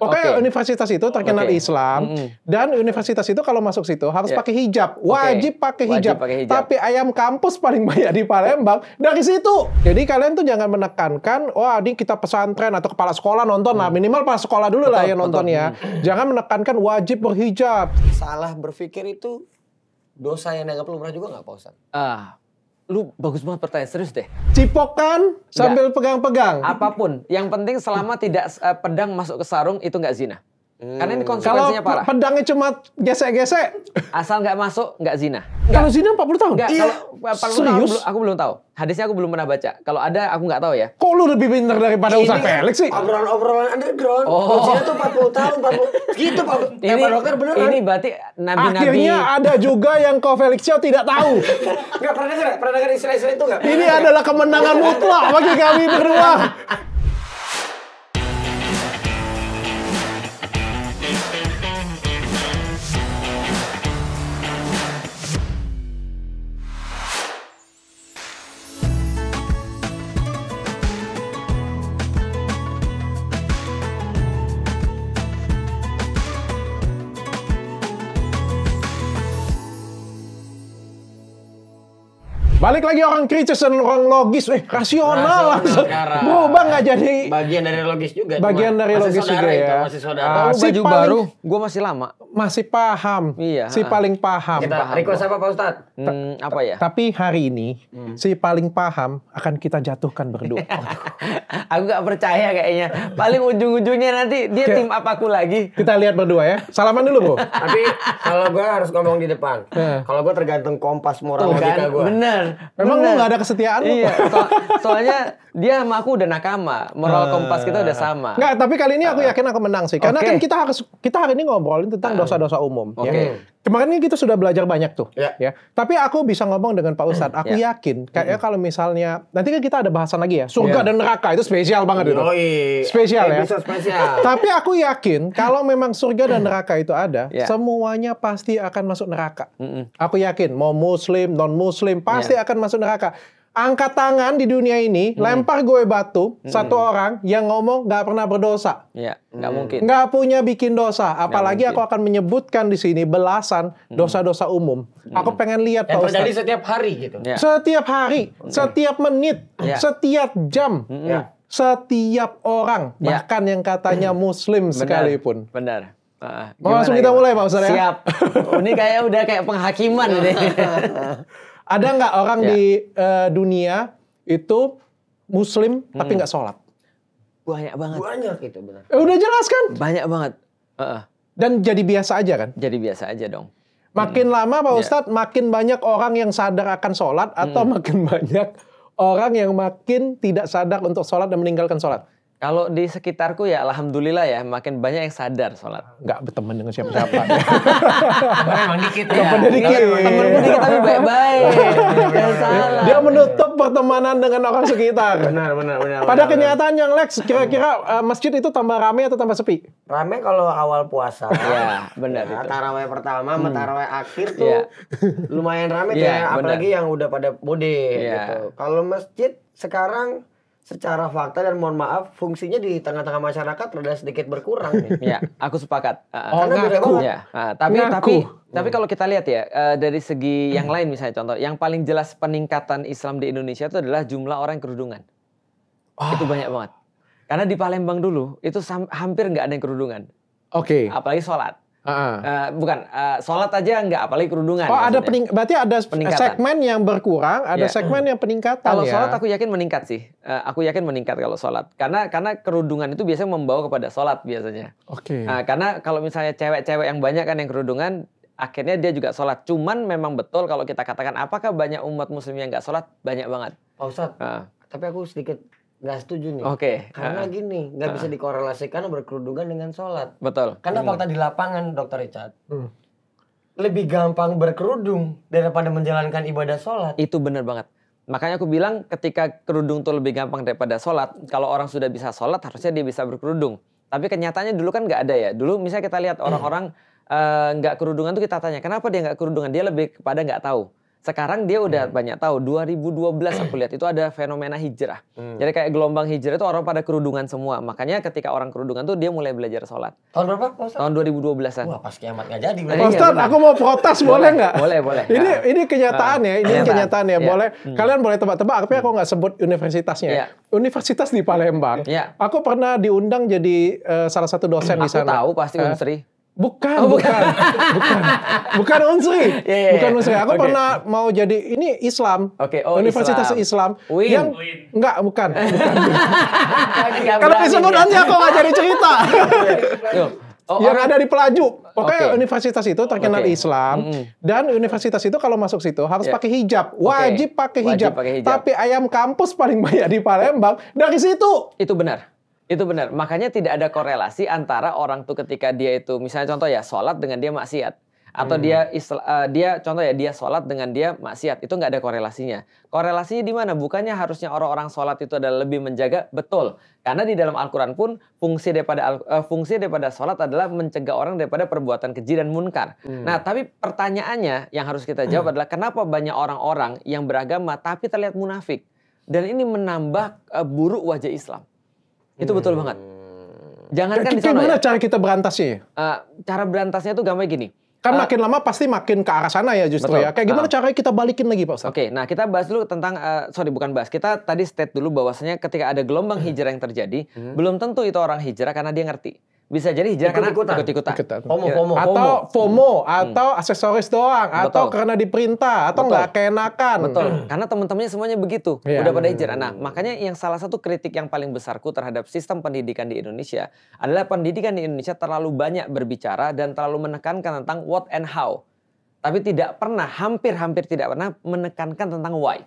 Oke, okay. universitas itu terkenal okay. Islam mm -hmm. dan universitas itu kalau masuk situ harus yeah. pakai hijab, wajib okay. pakai hijab. hijab. Tapi ayam kampus paling banyak di Palembang dari situ. Jadi kalian tuh jangan menekankan, wah oh, ini kita pesantren atau kepala sekolah nonton nah, mm. lah minimal kepala sekolah dulu lah yang nonton ya. Hmm. Jangan menekankan wajib berhijab. Salah berpikir itu dosa yang dianggap lumrah juga nggak Pak Ustaz? Ah, lu bagus banget pertanyaan serius deh. Cipokan sambil pegang-pegang. Apapun, yang penting selama tidak uh, pedang masuk ke sarung itu nggak zina. Hmm. Karena ini hmm. konsekuensinya kalau parah. Kalau pedangnya cuma gesek-gesek. Asal nggak masuk, nggak zina. Kalau zina 40 tahun? Nggak, iya. kalau 40 Serius? tahun aku belum tahu. Hadisnya aku belum pernah baca. Kalau ada, aku nggak tahu ya. Kok lu lebih pintar daripada ini Ustaz Felix sih? Obrolan-obrolan underground. Oh. Kalau zina tuh 40 tahun, 40. gitu Pak. Ini, Ini berarti nabi-nabi. Akhirnya ada juga yang kau Felixio tidak tahu. nggak pernah dengar, pernah dengar istilah-istilah itu nggak? Ini adalah kemenangan mutlak bagi kami berdua. Balik lagi orang kritis dan orang logis, eh rasional, rasional langsung. nggak jadi. Bagian dari logis juga. Bagian dari logis juga ya. Itu, masih saudara. Uh, baru, gue masih lama. Masih paham. Iya. Si paling paham. Kita paham, request apa Pak Ustad? Hmm, apa ya? Tapi hari ini hmm. si paling paham akan kita jatuhkan berdua. aku nggak percaya kayaknya. Paling ujung-ujungnya nanti dia tim apa aku lagi. Kita lihat berdua ya. Salaman dulu bro. Tapi kalau gue harus ngomong di depan. Eh. Kalau gue tergantung kompas moral Tuh, kan? gue. Bener. Memang lu gak ada kesetiaan lu? Iya, so soalnya dia sama aku udah nakama, moral ah. kompas kita udah sama. Enggak, tapi kali ini aku ah. yakin aku menang sih. Karena okay. kan kita harus kita hari ini ngobrolin tentang ah. dosa-dosa umum. Okay. Ya kemarin kan kita sudah belajar banyak tuh, ya. ya. Tapi aku bisa ngomong dengan Pak Ustadz, aku ya. yakin kayaknya kalau misalnya nanti kan kita ada bahasan lagi ya, surga ya. dan neraka itu spesial banget itu, spesial ya. Spesial. Tapi aku yakin kalau memang surga dan neraka itu ada, ya. semuanya pasti akan masuk neraka. Aku yakin mau Muslim, non Muslim pasti ya. akan masuk neraka angkat tangan di dunia ini, hmm. lempar gue batu, hmm. satu orang yang ngomong gak pernah berdosa. Iya, nggak hmm. mungkin. Gak punya bikin dosa. Apalagi aku akan menyebutkan di sini belasan hmm. dosa-dosa umum. Hmm. Aku pengen lihat. Yang terjadi setiap hari gitu. Ya. Setiap hari, okay. Hmm. setiap menit, ya. setiap jam. Hmm. Ya. Setiap orang, ya. bahkan yang katanya muslim benar, sekalipun. Benar. Uh, ah, langsung kita mulai Pak Ustaz ya? Siap. Ini kayak udah kayak penghakiman deh. Ada ya. nggak orang yeah. di uh, dunia itu Muslim hmm. tapi nggak sholat? Banyak banget. Banyak itu benar. Eh, udah jelas kan? Banyak banget. Uh -uh. Dan jadi biasa aja kan? Jadi biasa aja dong. Makin hmm. lama Pak ya. Ustadz, yeah. makin banyak orang yang sadar akan sholat atau hmm. makin banyak orang yang makin tidak sadar untuk sholat dan meninggalkan sholat? Kalau di sekitarku ya alhamdulillah ya makin banyak yang sadar sholat. Enggak berteman dengan siapa-siapa. Iya. Emang dikit ya. Temen iya, dikit. Temenku dikit tapi baik-baik. Iya. salah. Dia menutup pertemanan dengan orang sekitar. Benar, benar, benar. Pada benar, yang Lex, kira-kira uh, masjid itu tambah ramai atau tambah sepi? Ramai kalau awal puasa. Iya, benar ya, Tarawih pertama sama hmm. akhir tuh lumayan ramai ya, apalagi yang udah pada mode gitu. Kalau masjid sekarang secara fakta dan mohon maaf fungsinya di tengah-tengah masyarakat rada sedikit berkurang nih. ya, aku sepakat. Uh, oh, Karena beda banget. Ya, uh, tapi ngaku. tapi hmm. tapi kalau kita lihat ya uh, dari segi hmm. yang lain misalnya contoh, yang paling jelas peningkatan Islam di Indonesia itu adalah jumlah orang yang kerudungan. Oh. Itu banyak banget. Karena di Palembang dulu itu hampir nggak ada yang kerudungan. Oke. Okay. Apalagi sholat uh -uh. Uh, bukan uh, sholat aja nggak apalagi kerudungan. Oh ada pening, berarti ada peningkatan. segmen yang berkurang, ada yeah. segmen yang peningkatan. Kalau ya. sholat aku yakin meningkat sih, uh, aku yakin meningkat kalau sholat, karena karena kerudungan itu biasanya membawa kepada sholat biasanya. Oke. Okay. Uh, eh, karena kalau misalnya cewek-cewek yang banyak kan yang kerudungan, akhirnya dia juga sholat. Cuman memang betul kalau kita katakan apakah banyak umat muslim yang nggak sholat banyak banget. Pak Ustadz, uh. tapi aku sedikit nggak setuju nih. Oke. Okay. Karena uh, gini, nggak uh, bisa dikorelasikan berkerudungan dengan sholat. Betul. Karena hmm. fakta di lapangan, Dokter Richard, hmm. lebih gampang berkerudung daripada menjalankan ibadah sholat. Itu benar banget. Makanya aku bilang ketika kerudung tuh lebih gampang daripada sholat. Kalau orang sudah bisa sholat, harusnya dia bisa berkerudung. Tapi kenyataannya dulu kan nggak ada ya. Dulu misalnya kita lihat orang-orang eh, nggak -orang, hmm. uh, kerudungan tuh kita tanya, kenapa dia nggak kerudungan? Dia lebih kepada nggak tahu sekarang dia udah hmm. banyak tahu 2012 aku lihat itu ada fenomena hijrah hmm. jadi kayak gelombang hijrah itu orang pada kerudungan semua makanya ketika orang kerudungan tuh dia mulai belajar sholat tahun berapa Ustaz? tahun 2012an wah pas kiamat nggak jadi Pak nah, iya, Ustaz aku mau protes boleh nggak? boleh boleh ini ya. ini kenyataan ya ah. ini kenyataan ya, ya. boleh hmm. kalian boleh tebak-tebak tapi aku hmm. nggak sebut universitasnya ya. Iya. universitas di Palembang ya. aku pernah diundang jadi uh, salah satu dosen aku di sana aku tahu pasti uh, Unsri Bukan, oh, bukan, bukan, bukan Unsri, yeah, yeah, bukan Unsri. Aku okay. pernah mau jadi ini Islam, okay. oh, Universitas Islam, Islam Win. yang Win. enggak, bukan. Kalau disebut nanti aku nggak jadi cerita. Oh, yang orang... ada di pelaju. Pokoknya okay. universitas itu terkenal okay. Islam mm -hmm. dan universitas itu kalau masuk situ harus yeah. pakai hijab, wajib okay. pakai hijab. Wajib pakai hijab. Tapi ayam kampus paling banyak di Palembang dari situ. Itu benar. Itu benar. Makanya tidak ada korelasi antara orang tuh ketika dia itu misalnya contoh ya sholat dengan dia maksiat atau hmm. dia isla, uh, dia contoh ya dia sholat dengan dia maksiat itu nggak ada korelasinya korelasinya di mana bukannya harusnya orang-orang sholat itu adalah lebih menjaga betul karena di dalam Al-Quran pun fungsi daripada uh, fungsi daripada sholat adalah mencegah orang daripada perbuatan keji dan munkar hmm. nah tapi pertanyaannya yang harus kita jawab hmm. adalah kenapa banyak orang-orang yang beragama tapi terlihat munafik dan ini menambah uh, buruk wajah Islam itu hmm. betul banget. Jangan kan gitu di sana. ya? cara kita berantasnya? Uh, cara berantasnya tuh gampang gini. Kan uh, makin lama pasti makin ke arah sana ya justru betul. ya. Kayak gimana uh. caranya kita balikin lagi Pak Ustaz? Oke, okay, nah kita bahas dulu tentang uh, sorry bukan bahas. Kita tadi state dulu bahwasanya ketika ada gelombang hmm. hijrah yang terjadi, hmm. belum tentu itu orang hijrah karena dia ngerti bisa jadi hijrah ikut ikut ikutan ikut -ikutan. FOMO, iya. FOMO, atau FOMO hmm. atau aksesoris doang Betul. atau karena diperintah atau nggak keenakan Betul. Hmm. karena teman-temannya semuanya begitu ya. udah pada iya, hijrah iya. nah makanya yang salah satu kritik yang paling besarku terhadap sistem pendidikan di Indonesia adalah pendidikan di Indonesia terlalu banyak berbicara dan terlalu menekankan tentang what and how tapi tidak pernah hampir-hampir tidak pernah menekankan tentang why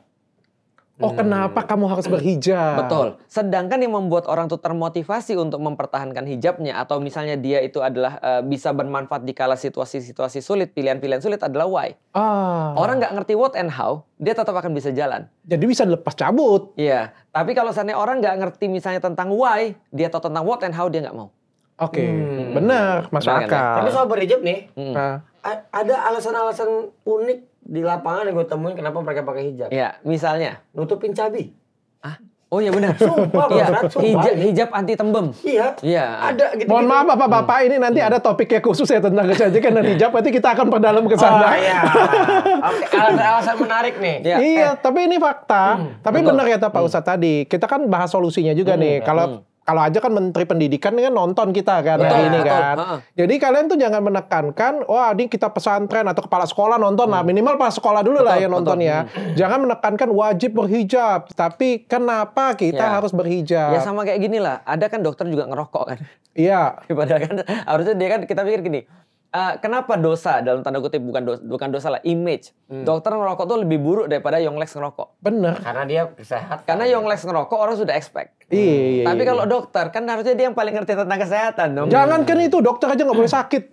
Oh, hmm. kenapa kamu harus berhijab? Betul. Sedangkan yang membuat orang itu termotivasi untuk mempertahankan hijabnya atau misalnya dia itu adalah uh, bisa bermanfaat di kala situasi-situasi sulit, pilihan-pilihan sulit adalah why. Ah. Orang nggak ngerti what and how, dia tetap akan bisa jalan. Jadi bisa lepas cabut. Iya. Tapi kalau seandainya orang nggak ngerti misalnya tentang why, dia tahu tentang what and how dia nggak mau. Oke, okay. hmm. benar, masuk akal. Tapi soal berhijab nih, hmm. Ah. ada alasan-alasan unik di lapangan yang gue temuin kenapa mereka pakai hijab. Iya misalnya nutupin cabi. Ah, Oh iya benar. Sumpah, iya. hijab, hijab anti tembem. Iya. Iya. Ada gitu. Mohon maaf Bapak Bapak ini nanti iya. ada topik topiknya khusus ya tentang kecantikan dan hijab nanti kita akan perdalam ke sana. Oh iya. Oke, alasan, alasan menarik nih. Iya, eh. tapi ini fakta. Hmm, tapi benar ya Pak hmm. Ustadz tadi, kita kan bahas solusinya juga hmm, nih. Kalau hmm kalau aja kan Menteri Pendidikan kan nonton kita kan betul, hari ini betul. kan. Uh Jadi kalian tuh jangan menekankan, wah ini kita pesantren atau kepala sekolah nonton nah, hmm. lah minimal kepala sekolah dulu betul, lah yang nonton ya. Hmm. Jangan menekankan wajib berhijab, tapi kenapa kita ya. harus berhijab? Ya sama kayak gini lah. Ada kan dokter juga ngerokok kan. Iya. Padahal kan harusnya dia kan kita pikir gini, uh, kenapa dosa dalam tanda kutip bukan dosa, bukan dosa lah image hmm. dokter ngerokok tuh lebih buruk daripada Young Lex ngerokok bener karena dia sehat. karena Young ya. Lex ngerokok orang sudah expect iya, iya, tapi iya, kalau iya. dokter kan harusnya dia yang paling ngerti tentang kesehatan dong jangankan itu dokter aja nggak boleh sakit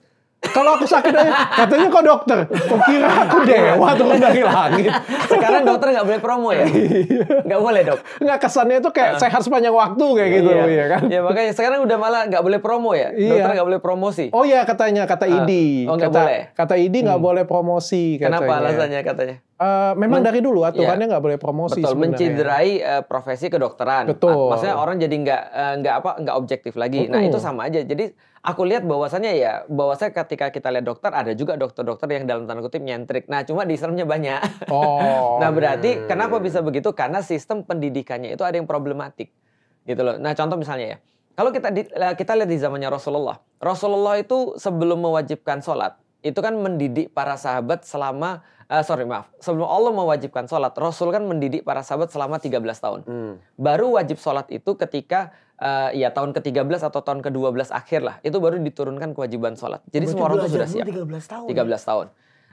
kalau aku sakit aja, katanya kok dokter. Kok kira aku dewa turun dari langit. Sekarang dokter nggak boleh promo ya? Iya. Nggak boleh dok? Nggak kesannya itu kayak ah. sehat sepanjang waktu kayak gitu. Iya. ya kan? Ya makanya sekarang udah malah nggak boleh promo ya? Iya. Dokter nggak boleh promosi? Oh iya katanya, kata ah. ID. Oh nggak boleh? Kata ID nggak hmm. boleh promosi katanya. Kenapa alasannya katanya? Uh, memang Men, dari dulu aturannya iya. nggak ya. boleh promosi betul sebenarnya. menciderai uh, profesi kedokteran ah, betul maksudnya orang jadi nggak eh, nggak uh, apa nggak objektif lagi Betul. nah itu sama aja jadi aku lihat bahwasannya ya bahwasanya ketika kita lihat dokter ada juga dokter-dokter yang dalam tanda kutip nyentrik. Nah cuma di Islamnya banyak. Oh. nah berarti hmm. kenapa bisa begitu? Karena sistem pendidikannya itu ada yang problematik gitu loh. Nah contoh misalnya ya. Kalau kita di, eh, kita lihat di zamannya Rasulullah, Rasulullah itu sebelum mewajibkan sholat itu kan mendidik para sahabat selama uh, sorry maaf sebelum Allah mewajibkan sholat Rasul kan mendidik para sahabat selama 13 tahun. Hmm. Baru wajib sholat itu ketika uh, ya tahun ke-13 atau tahun ke-12 akhir lah itu baru diturunkan kewajiban sholat. Jadi Mereka semua orang tuh sudah siap. 13 tahun. 13 ya? tahun.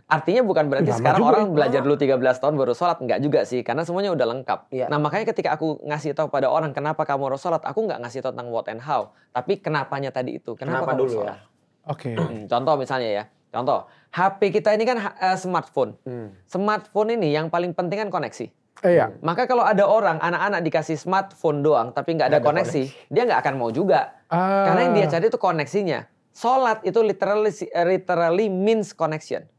Artinya bukan berarti Lama sekarang orang ya. belajar dulu 13 tahun baru sholat. nggak juga sih, karena semuanya udah lengkap. Ya. Nah makanya ketika aku ngasih tahu pada orang kenapa kamu harus sholat, aku nggak ngasih tahu tentang what and how. Tapi kenapanya tadi itu, kenapa, kenapa kamu dulu sholat. Ya? Oke. Okay. Hmm, contoh misalnya ya, contoh HP kita ini kan uh, smartphone. Hmm. Smartphone ini yang paling penting kan koneksi. Eh, iya. iya. Maka kalau ada orang anak-anak dikasih smartphone doang tapi nggak ada, ada koneksi, koneksi, dia nggak akan mau juga. Uh, Karena yang dia cari itu koneksinya. Sholat itu literally eh, literally means connection.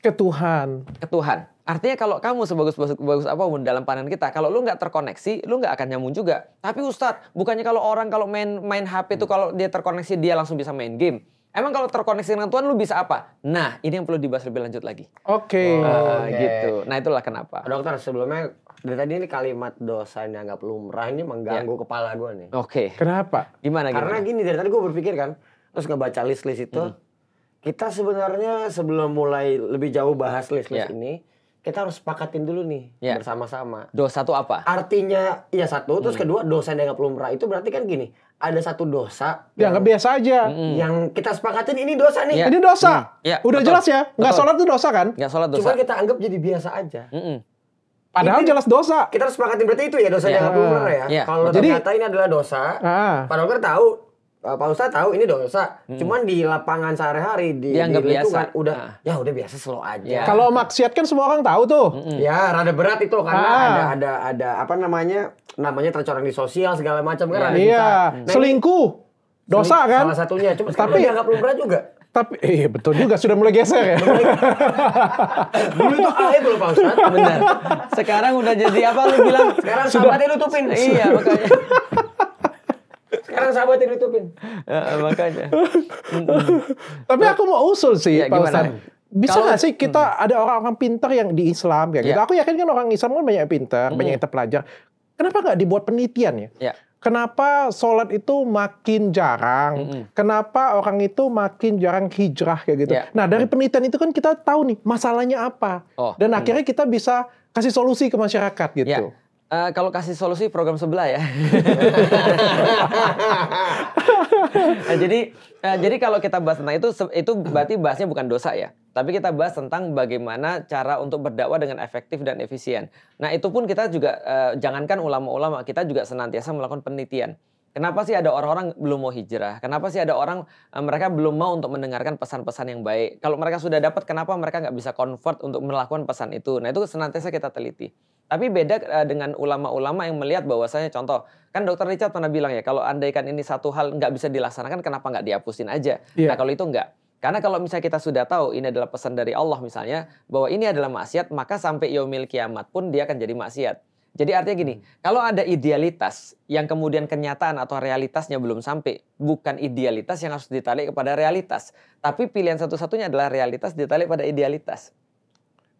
Ketuhan. Ketuhan. Artinya kalau kamu sebagus bagus, bagus pun dalam pandangan kita, kalau lu nggak terkoneksi, lu nggak akan nyambung juga. Tapi Ustadz, bukannya kalau orang kalau main main HP itu hmm. kalau dia terkoneksi dia langsung bisa main game. Emang kalau terkoneksi dengan Tuhan lu bisa apa? Nah, ini yang perlu dibahas lebih lanjut lagi. Oke. Okay. Uh, okay. Gitu. Nah, itulah kenapa. Dokter, sebelumnya dari tadi ini kalimat dosa yang dianggap lumrah ini mengganggu yeah. kepala gue nih. Oke. Okay. Kenapa? Gimana, gimana? Karena gini, dari tadi gue berpikir kan, terus ngebaca list-list itu, hmm. kita sebenarnya sebelum mulai lebih jauh bahas list-list yeah. ini, kita harus sepakatin dulu nih yeah. bersama-sama. Dosa itu apa? Artinya ya satu, hmm. terus kedua dosa yang dianggap lumrah itu berarti kan gini, ada satu dosa ya, yang dianggap biasa aja. hmm Yang kita sepakatin ini dosa nih. Yeah. Ini dosa. Hmm. Ya Yeah. Udah Betul. jelas ya, nggak sholat itu dosa kan? Nggak sholat dosa. Cuma kita anggap jadi biasa aja. Hmm. Padahal ini, jelas dosa. Kita harus sepakatin berarti itu ya dosa yeah. yang ya. lumrah ya. Yeah. Kalau ternyata ini adalah dosa, ah. padahal kita tahu Eh, Pak Ustadz tahu ini dosa, hmm. cuman di lapangan sehari-hari di, Dianggap di lingkungan biasa. udah nah. ya udah biasa slow aja. Ya. Kalau maksiat kan semua orang tahu tuh. mm Ya, rada berat itu karena ah. ada ada ada apa namanya? namanya tercoreng di sosial segala macam kan ya, ada Iya, iya. Nah, selingkuh. Dosa kan? Salah satunya, cuma tapi perlu berat juga. Tapi eh betul juga sudah mulai geser ya. Dulu tuh aib loh Pak ustadz Benar. Sekarang udah jadi apa lu bilang? Sekarang sahabatnya nutupin. Iya, makanya. Sekarang sahabatnya ditutupin. Ya, makanya. Tapi aku mau usul sih, ya, Pak Ustaz. Bisa nggak sih kita hmm. ada orang-orang pintar yang di Islam kayak ya. gitu? Ya. Aku yakin kan orang Islam kan banyak yang pintar, hmm. banyak yang terpelajar. Kenapa nggak dibuat penelitian ya? ya kenapa sholat itu makin jarang, -hmm. kenapa orang itu makin jarang hijrah kayak gitu. Yeah. Nah dari penelitian itu kan kita tahu nih masalahnya apa, oh, dan akhirnya kita bisa kasih solusi ke masyarakat gitu. Yeah. Uh, kalau kasih solusi program sebelah ya. nah, jadi uh, jadi kalau kita bahas tentang itu itu berarti bahasnya bukan dosa ya, tapi kita bahas tentang bagaimana cara untuk berdakwah dengan efektif dan efisien. Nah, itu pun kita juga uh, jangankan ulama-ulama, kita juga senantiasa melakukan penelitian. Kenapa sih ada orang-orang belum mau hijrah? Kenapa sih ada orang uh, mereka belum mau untuk mendengarkan pesan-pesan yang baik? Kalau mereka sudah dapat, kenapa mereka nggak bisa convert untuk melakukan pesan itu? Nah, itu senantiasa kita teliti. Tapi beda eh, dengan ulama-ulama yang melihat bahwasanya contoh kan dokter Richard pernah bilang ya kalau andaikan ini satu hal nggak bisa dilaksanakan kenapa nggak dihapusin aja? Yeah. Nah kalau itu nggak. Karena kalau misalnya kita sudah tahu ini adalah pesan dari Allah misalnya bahwa ini adalah maksiat maka sampai yaumil kiamat pun dia akan jadi maksiat. Jadi artinya gini, hmm. kalau ada idealitas yang kemudian kenyataan atau realitasnya belum sampai, bukan idealitas yang harus ditarik kepada realitas, tapi pilihan satu-satunya adalah realitas ditarik pada idealitas.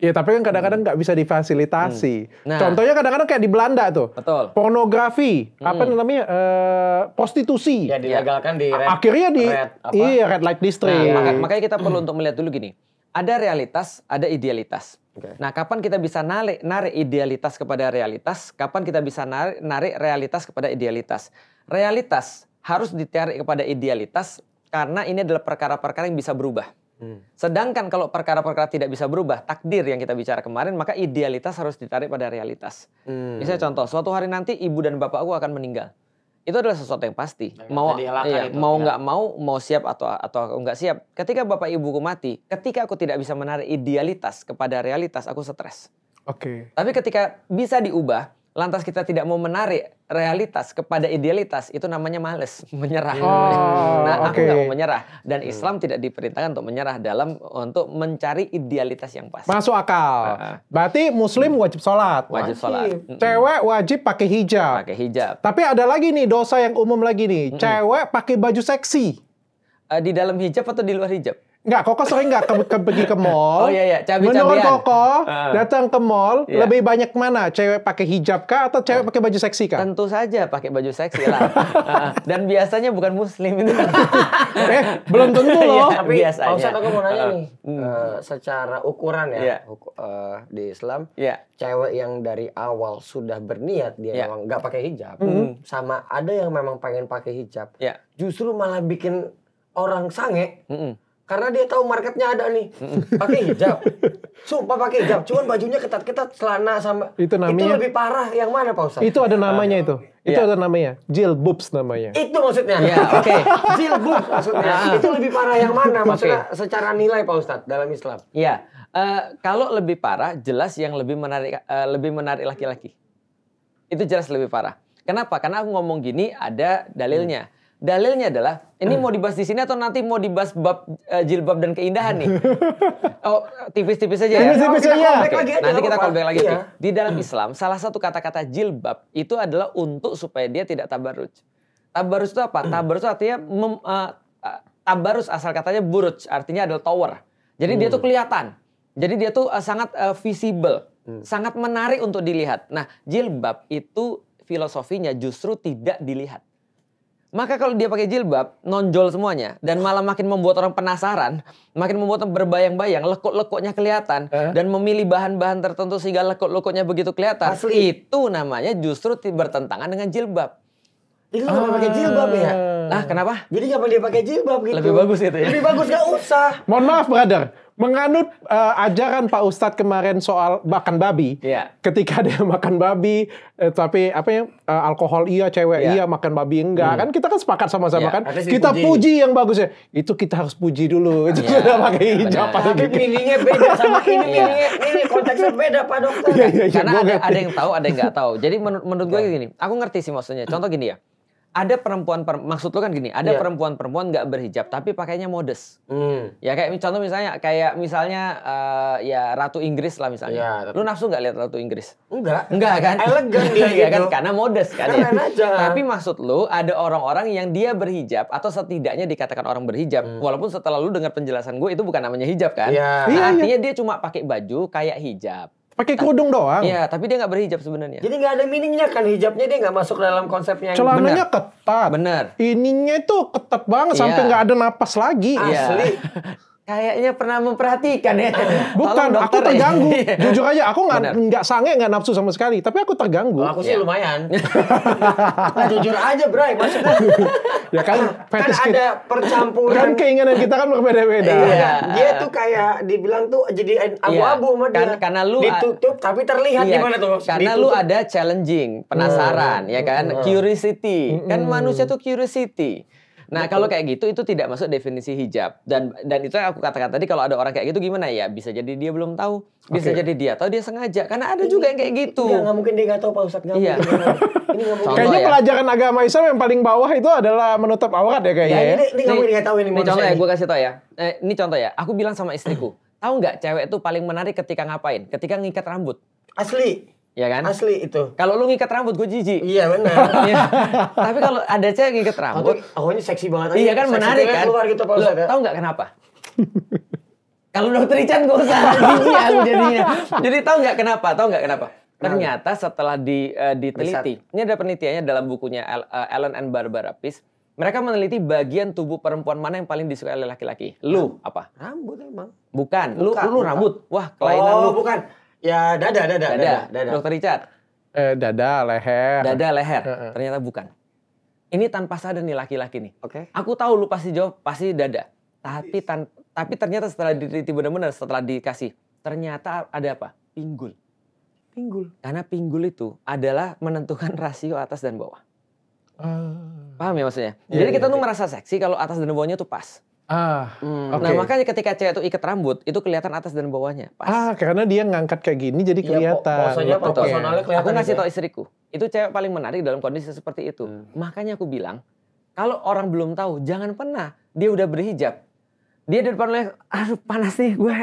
Ya tapi kan kadang-kadang nggak -kadang bisa difasilitasi. Hmm. Nah. Contohnya kadang-kadang kayak di Belanda tuh. Betul. Pornografi, hmm. apa namanya? Uh, prostitusi. Ya dilegalkan di red, Akhirnya di red, apa? Iya, red light district. Nah, makanya, makanya kita perlu untuk melihat dulu gini. Ada realitas, ada idealitas. Okay. Nah, kapan kita bisa narik narik idealitas kepada realitas? Kapan kita bisa narik, narik realitas kepada idealitas? Realitas harus ditarik kepada idealitas karena ini adalah perkara-perkara yang bisa berubah. Hmm. Sedangkan kalau perkara-perkara tidak bisa berubah, takdir yang kita bicara kemarin, maka idealitas harus ditarik pada realitas. Hmm. Misalnya contoh, suatu hari nanti ibu dan bapak bapakku akan meninggal. Itu adalah sesuatu yang pasti. mau iya, itu, mau ya. nggak ya. mau, mau siap atau atau nggak siap. Ketika bapak ibuku mati, ketika aku tidak bisa menarik idealitas kepada realitas, aku stres. Oke. Okay. Tapi ketika bisa diubah, lantas kita tidak mau menarik realitas kepada idealitas itu namanya males menyerah. Oh, nah, okay. aku nggak mau menyerah dan hmm. Islam hmm. tidak diperintahkan untuk menyerah dalam untuk mencari idealitas yang pas. Masuk akal. -huh. Berarti Muslim hmm. wajib sholat. Wajib sholat. Hmm. Cewek wajib pakai hijab. Pakai hijab. Tapi ada lagi nih dosa yang umum lagi nih. Cewek pakai baju seksi. Uh, di dalam hijab atau di luar hijab? Enggak, Koko sering enggak ke, ke, pergi ke mall. Oh iya iya, cabi Menurut Koko, uh. datang ke mall yeah. lebih banyak mana? Cewek pakai hijab kah atau cewek uh. pakai baju seksi kah? Tentu saja pakai baju seksi lah. Ah, dan biasanya bukan muslim itu. eh, belum tentu iya, loh. ya, Tapi biasanya. Pak Ustaz aku mau nanya nih. Hmm. Uh, secara ukuran ya yeah. Iya. uh, di Islam, yeah. cewek yang dari awal sudah berniat dia yeah. memang enggak pakai hijab mm sama ada yang memang pengen pakai hijab. Yeah. Justru malah bikin orang sange. Mm -hmm karena dia tahu marketnya ada nih pakai hijab sumpah pakai hijab cuman bajunya ketat-ketat celana sama itu namanya itu lebih parah yang mana pak Ustadz? itu ada namanya itu iya. itu ada namanya Jill boobs namanya itu maksudnya ya oke okay. boobs maksudnya ah. itu lebih parah yang mana maksudnya okay. secara nilai pak Ustadz dalam Islam iya uh, kalau lebih parah jelas yang lebih menarik uh, lebih menarik laki-laki itu jelas lebih parah kenapa karena aku ngomong gini ada dalilnya hmm Dalilnya adalah ini eh. mau dibahas di sini atau nanti mau dibahas bab uh, jilbab dan keindahan nih. Oh, tipis-tipis aja ya. Tipis-tipis aja. okay. Nanti kita callback lagi. Iya. Di dalam hmm. Islam salah satu kata-kata jilbab itu adalah untuk supaya dia tidak tabarruj. Tabarruj itu apa? Tabarruj artinya mem, uh, tabarruj asal katanya buruj, artinya adalah tower. Jadi hmm. dia tuh hmm. kelihatan. Jadi dia tuh uh, sangat uh, visible, hmm. sangat menarik untuk dilihat. Nah, jilbab itu filosofinya justru tidak dilihat maka kalau dia pakai jilbab, nonjol semuanya dan malah makin membuat orang penasaran, makin membuat orang berbayang-bayang, lekuk-lekuknya kelihatan eh? dan memilih bahan-bahan tertentu sehingga lekuk-lekuknya begitu kelihatan. Asli. Itu namanya justru bertentangan dengan jilbab. Itu ah. pakai jilbab ya? Nah, kenapa? Jadi kenapa dia pakai jilbab gitu? Lebih bagus itu ya. Lebih bagus gak usah. Mohon maaf, brother menganut uh, ajaran Pak Ustadz kemarin soal makan babi. Yeah. Ketika dia makan babi, eh, tapi apa ya uh, alkohol iya, cewek yeah. iya, makan babi enggak. Hmm. Kan kita kan sepakat sama-sama yeah. kan. Kita puji. puji yang ya. Itu kita harus puji dulu. Iya, Itu yeah. sudah pakai hijab. Tapi gitu. beda sama ini. Iya. ini konteksnya beda Pak Dokter. Yeah, yeah, yeah, Karena ada, ada yang tahu, ada yang nggak tahu. Jadi menurut menurut gue iya. gini, aku ngerti sih maksudnya. Contoh gini ya ada perempuan per, maksud lo kan gini ada yeah. perempuan-perempuan nggak berhijab tapi pakainya modest mm. ya kayak contoh misalnya kayak misalnya uh, ya ratu Inggris lah misalnya yeah, tapi... lu nafsu nggak lihat ratu Inggris enggak enggak kan elegan dia iya kan? gitu. kan karena modest kan ya aja. tapi maksud lu ada orang-orang yang dia berhijab atau setidaknya dikatakan orang berhijab mm. walaupun setelah lu dengar penjelasan gue itu bukan namanya hijab kan yeah. Iya. Iya, artinya yeah, dia cuma pakai baju kayak hijab Pakai kerudung doang. Iya, tapi dia nggak berhijab sebenarnya. Jadi nggak ada mininya, kan hijabnya dia nggak masuk dalam konsepnya. Celananya bener. ketat. Bener. Ininya itu ketat banget ya. sampai iya. nggak ada napas lagi. Iya. Asli. Kayaknya pernah memperhatikan ya. Bukan, aku ya. terganggu. Ya. Jujur aja, aku nggak sange nggak nafsu sama sekali. Tapi aku terganggu. Oh, aku sih ya. lumayan. nah, jujur aja, bro. Maksudnya. ya kan, kan ada percampuran. Kan keinginan kita kan berbeda-beda. Iya. iya. Dia tuh kayak dibilang tuh jadi abu-abu iya. sama dia. Kan, karena lu ditutup tapi terlihat iya, gimana tuh? Karena ditutup. lu ada challenging, penasaran, hmm. ya kan, hmm. curiosity. Kan hmm. Kan manusia tuh curiosity Nah, Betul. kalau kayak gitu itu tidak masuk definisi hijab. Dan dan itu yang aku katakan tadi kalau ada orang kayak gitu gimana ya? Bisa jadi dia belum tahu, bisa okay. jadi dia tahu dia sengaja karena ada juga yang kayak gitu. Enggak, enggak mungkin dia enggak tahu Pak Ustaz enggak iya. mungkin. Ini Kayaknya ya. pelajaran agama Islam yang paling bawah itu adalah menutup aurat ya kayaknya. Nah, ya, ini enggak mungkin dia tahu ini. Ini contoh ya, gue kasih tau ya. Eh, ini contoh ya. Aku bilang sama istriku, tahu nggak cewek itu paling menarik ketika ngapain? Ketika ngikat rambut. Asli. Ya kan? Asli itu. Kalau lu ngikat rambut gue jijik. Iya benar. Iya. Tapi kalau ada cewek ngikat rambut, oh seksi banget. Iya kan menarik kan? Keluar gitu Pak Ustaz. Ya. Tahu enggak kenapa? kalau dokter Ican gak usah jijik aku jadinya. Jadi tahu nggak kenapa? Tahu nggak kenapa? Ternyata setelah di, uh, diteliti, Besar. ini ada penelitiannya dalam bukunya eh, Ellen and Barbara Pease. Mereka meneliti bagian tubuh perempuan mana yang paling disukai oleh laki-laki. Lu apa? Rambut emang. Bukan. lu lu rambut. Wah, kelainan oh, lu. bukan. Ya dada, dada, dada. dada. dada. Dokter Richard. Eh, dada, leher. Dada, leher. Uh -uh. Ternyata bukan. Ini tanpa sadar nih laki-laki nih. Oke. Okay. Aku tahu lu pasti jawab pasti dada. Tapi tan tapi ternyata setelah diteliti benar-benar setelah dikasih, ternyata ada apa? Pinggul. Pinggul. Karena pinggul itu adalah menentukan rasio atas dan bawah. Uh. Paham ya maksudnya? Yeah, Jadi kita yeah, tuh yeah. merasa seksi kalau atas dan bawahnya tuh pas. Ah, hmm. okay. Nah makanya ketika cewek itu ikat rambut itu kelihatan atas dan bawahnya. Pas. Ah, karena dia ngangkat kayak gini jadi iya, kelihatan. Ya, po okay. kelihatan. Aku ngasih tau istriku, itu cewek paling menarik dalam kondisi seperti itu. Hmm. Makanya aku bilang, kalau orang belum tahu jangan pernah dia udah berhijab. Dia di depan lihat, aduh panas nih gue.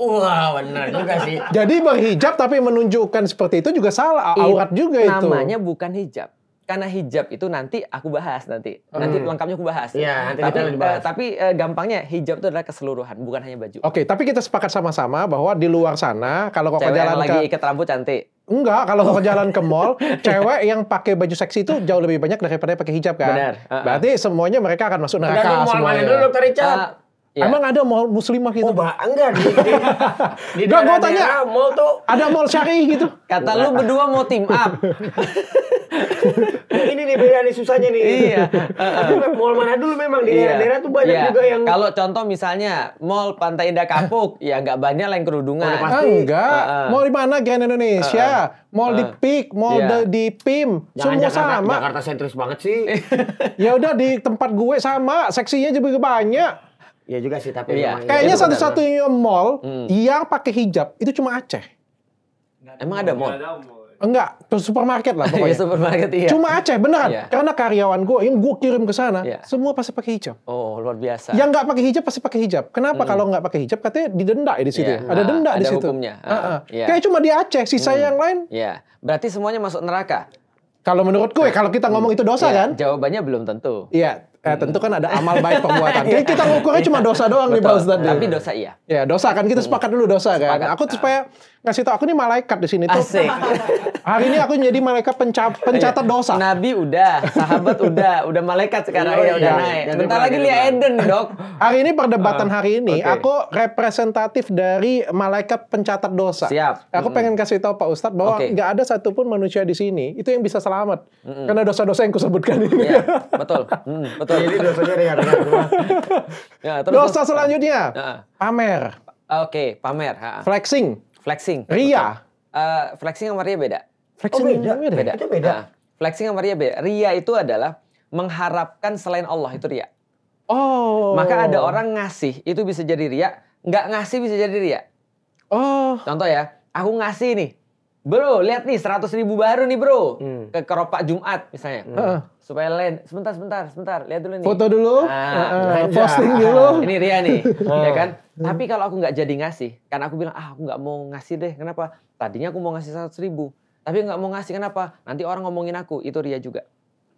Wah benar juga sih. Jadi berhijab tapi menunjukkan seperti itu juga salah, iya, aurat juga Namanya itu. Namanya bukan hijab karena hijab itu nanti aku bahas nanti. Hmm. Nanti lengkapnya aku bahas. Iya, nanti tapi, kita bahas. Uh, tapi uh, gampangnya hijab itu adalah keseluruhan, bukan hanya baju. Oke, okay, tapi kita sepakat sama-sama bahwa di luar sana kalau kok jalan lagi ke... ikat rambut cantik. Enggak, kalau kau jalan ke mall, cewek yang pakai baju seksi itu jauh lebih banyak daripada pakai hijab kan. Benar. Uh -uh. Berarti semuanya mereka akan masuk neraka mana Dulu, dokter Richard. Uh, Ya. Emang ada mall muslimah gitu? Oh, enggak. Di, di, di enggak, gue tanya. Mall tuh. Ada mall syari gitu. Kata lu berdua mau team up. ini nih beda nih susahnya nih. Iya. mall mana dulu memang di iya. daerah tuh banyak iya. juga yang. Kalau contoh misalnya mall Pantai Indah Kapuk, ya gak banyak lah yang kerudungan. Oh, pasti. Enggak. Uh -uh. Mall di mana Gen Indonesia? Uh -uh. Mall uh. di Peak, mall yeah. di PIM, Jangan semua Jakarta, sama. Jakarta sentris banget sih. ya udah di tempat gue sama, seksinya juga banyak. Iya juga sih, tapi iya. iya. kayaknya iya, satu-satunya mall hmm. yang pakai hijab itu cuma Aceh. Emang ada mall? Enggak, ke supermarket lah pokoknya. Iya, supermarket iya. Cuma Aceh beneran. Iya. Karena karyawan gue yang gue kirim ke sana, iya. semua pasti pakai hijab. Oh, luar biasa. Yang nggak pakai hijab pasti pakai hijab. Kenapa hmm. kalau nggak pakai hijab katanya didenda ya di situ. Iya. Ada denda ah, ada di situ. Ada hukumnya. Uh, uh. Iya. Kayak cuma di Aceh, sisa hmm. yang lain. Iya. Berarti semuanya masuk neraka. Kalau menurut gue, nah. kalau kita ngomong itu dosa ya, kan? Jawabannya belum tentu. Iya. Eh tentu kan ada amal baik pembuatan. Jadi kita ngukurnya cuma dosa doang Betul. nih Pak Ustadz. Ya. Tapi dosa iya. Ya dosa kan kita sepakat dulu dosa kan. Aku tuh supaya ngasih tau aku nih malaikat di sini tuh. Asik. Hari ini aku jadi malaikat penca iya. pencatat dosa. Nabi udah, sahabat udah, udah malaikat sekarang ya, udah naik. Bentar lagi lihat Eden, Dok. Hari ini perdebatan ah, hari ini okay. aku representatif dari malaikat pencatat dosa. Siap. Aku pengen kasih tau Pak Ustadz bahwa nggak okay. ada satupun manusia di sini itu yang bisa selamat mm -hmm. karena dosa-dosa yang kusebutkan ini. Ya, betul. Mm, betul. Jadi dosanya ringan ya, terus, dosa selanjutnya uh, pamer. Oke, okay, pamer. Ha. Flexing. Flexing. Ria. Eh, uh, eh, flexing sama Ria beda. Flexing oh, beda. beda. beda. Itu beda. Nah, flexing sama Ria beda. Ria itu adalah mengharapkan selain Allah itu Ria. Oh. Maka ada orang ngasih itu bisa jadi Ria, nggak ngasih bisa jadi Ria. Oh. Contoh ya, aku ngasih nih, Bro, lihat nih 100 ribu baru nih bro. Hmm. Ke keropak Jumat misalnya. Hmm. Supaya lain. Sebentar, sebentar, sebentar. Lihat dulu nih. Foto dulu. Nah, uh, posting dulu. Nah, ini Ria nih. ya kan? Hmm. Tapi kalau aku nggak jadi ngasih. Karena aku bilang, ah aku nggak mau ngasih deh. Kenapa? Tadinya aku mau ngasih 100 ribu. Tapi nggak mau ngasih. Kenapa? Nanti orang ngomongin aku. Itu Ria juga.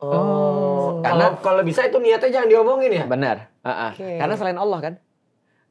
Oh. Karena kalau bisa itu niatnya jangan diomongin ya? Benar. Uh -uh. Okay. Karena selain Allah kan.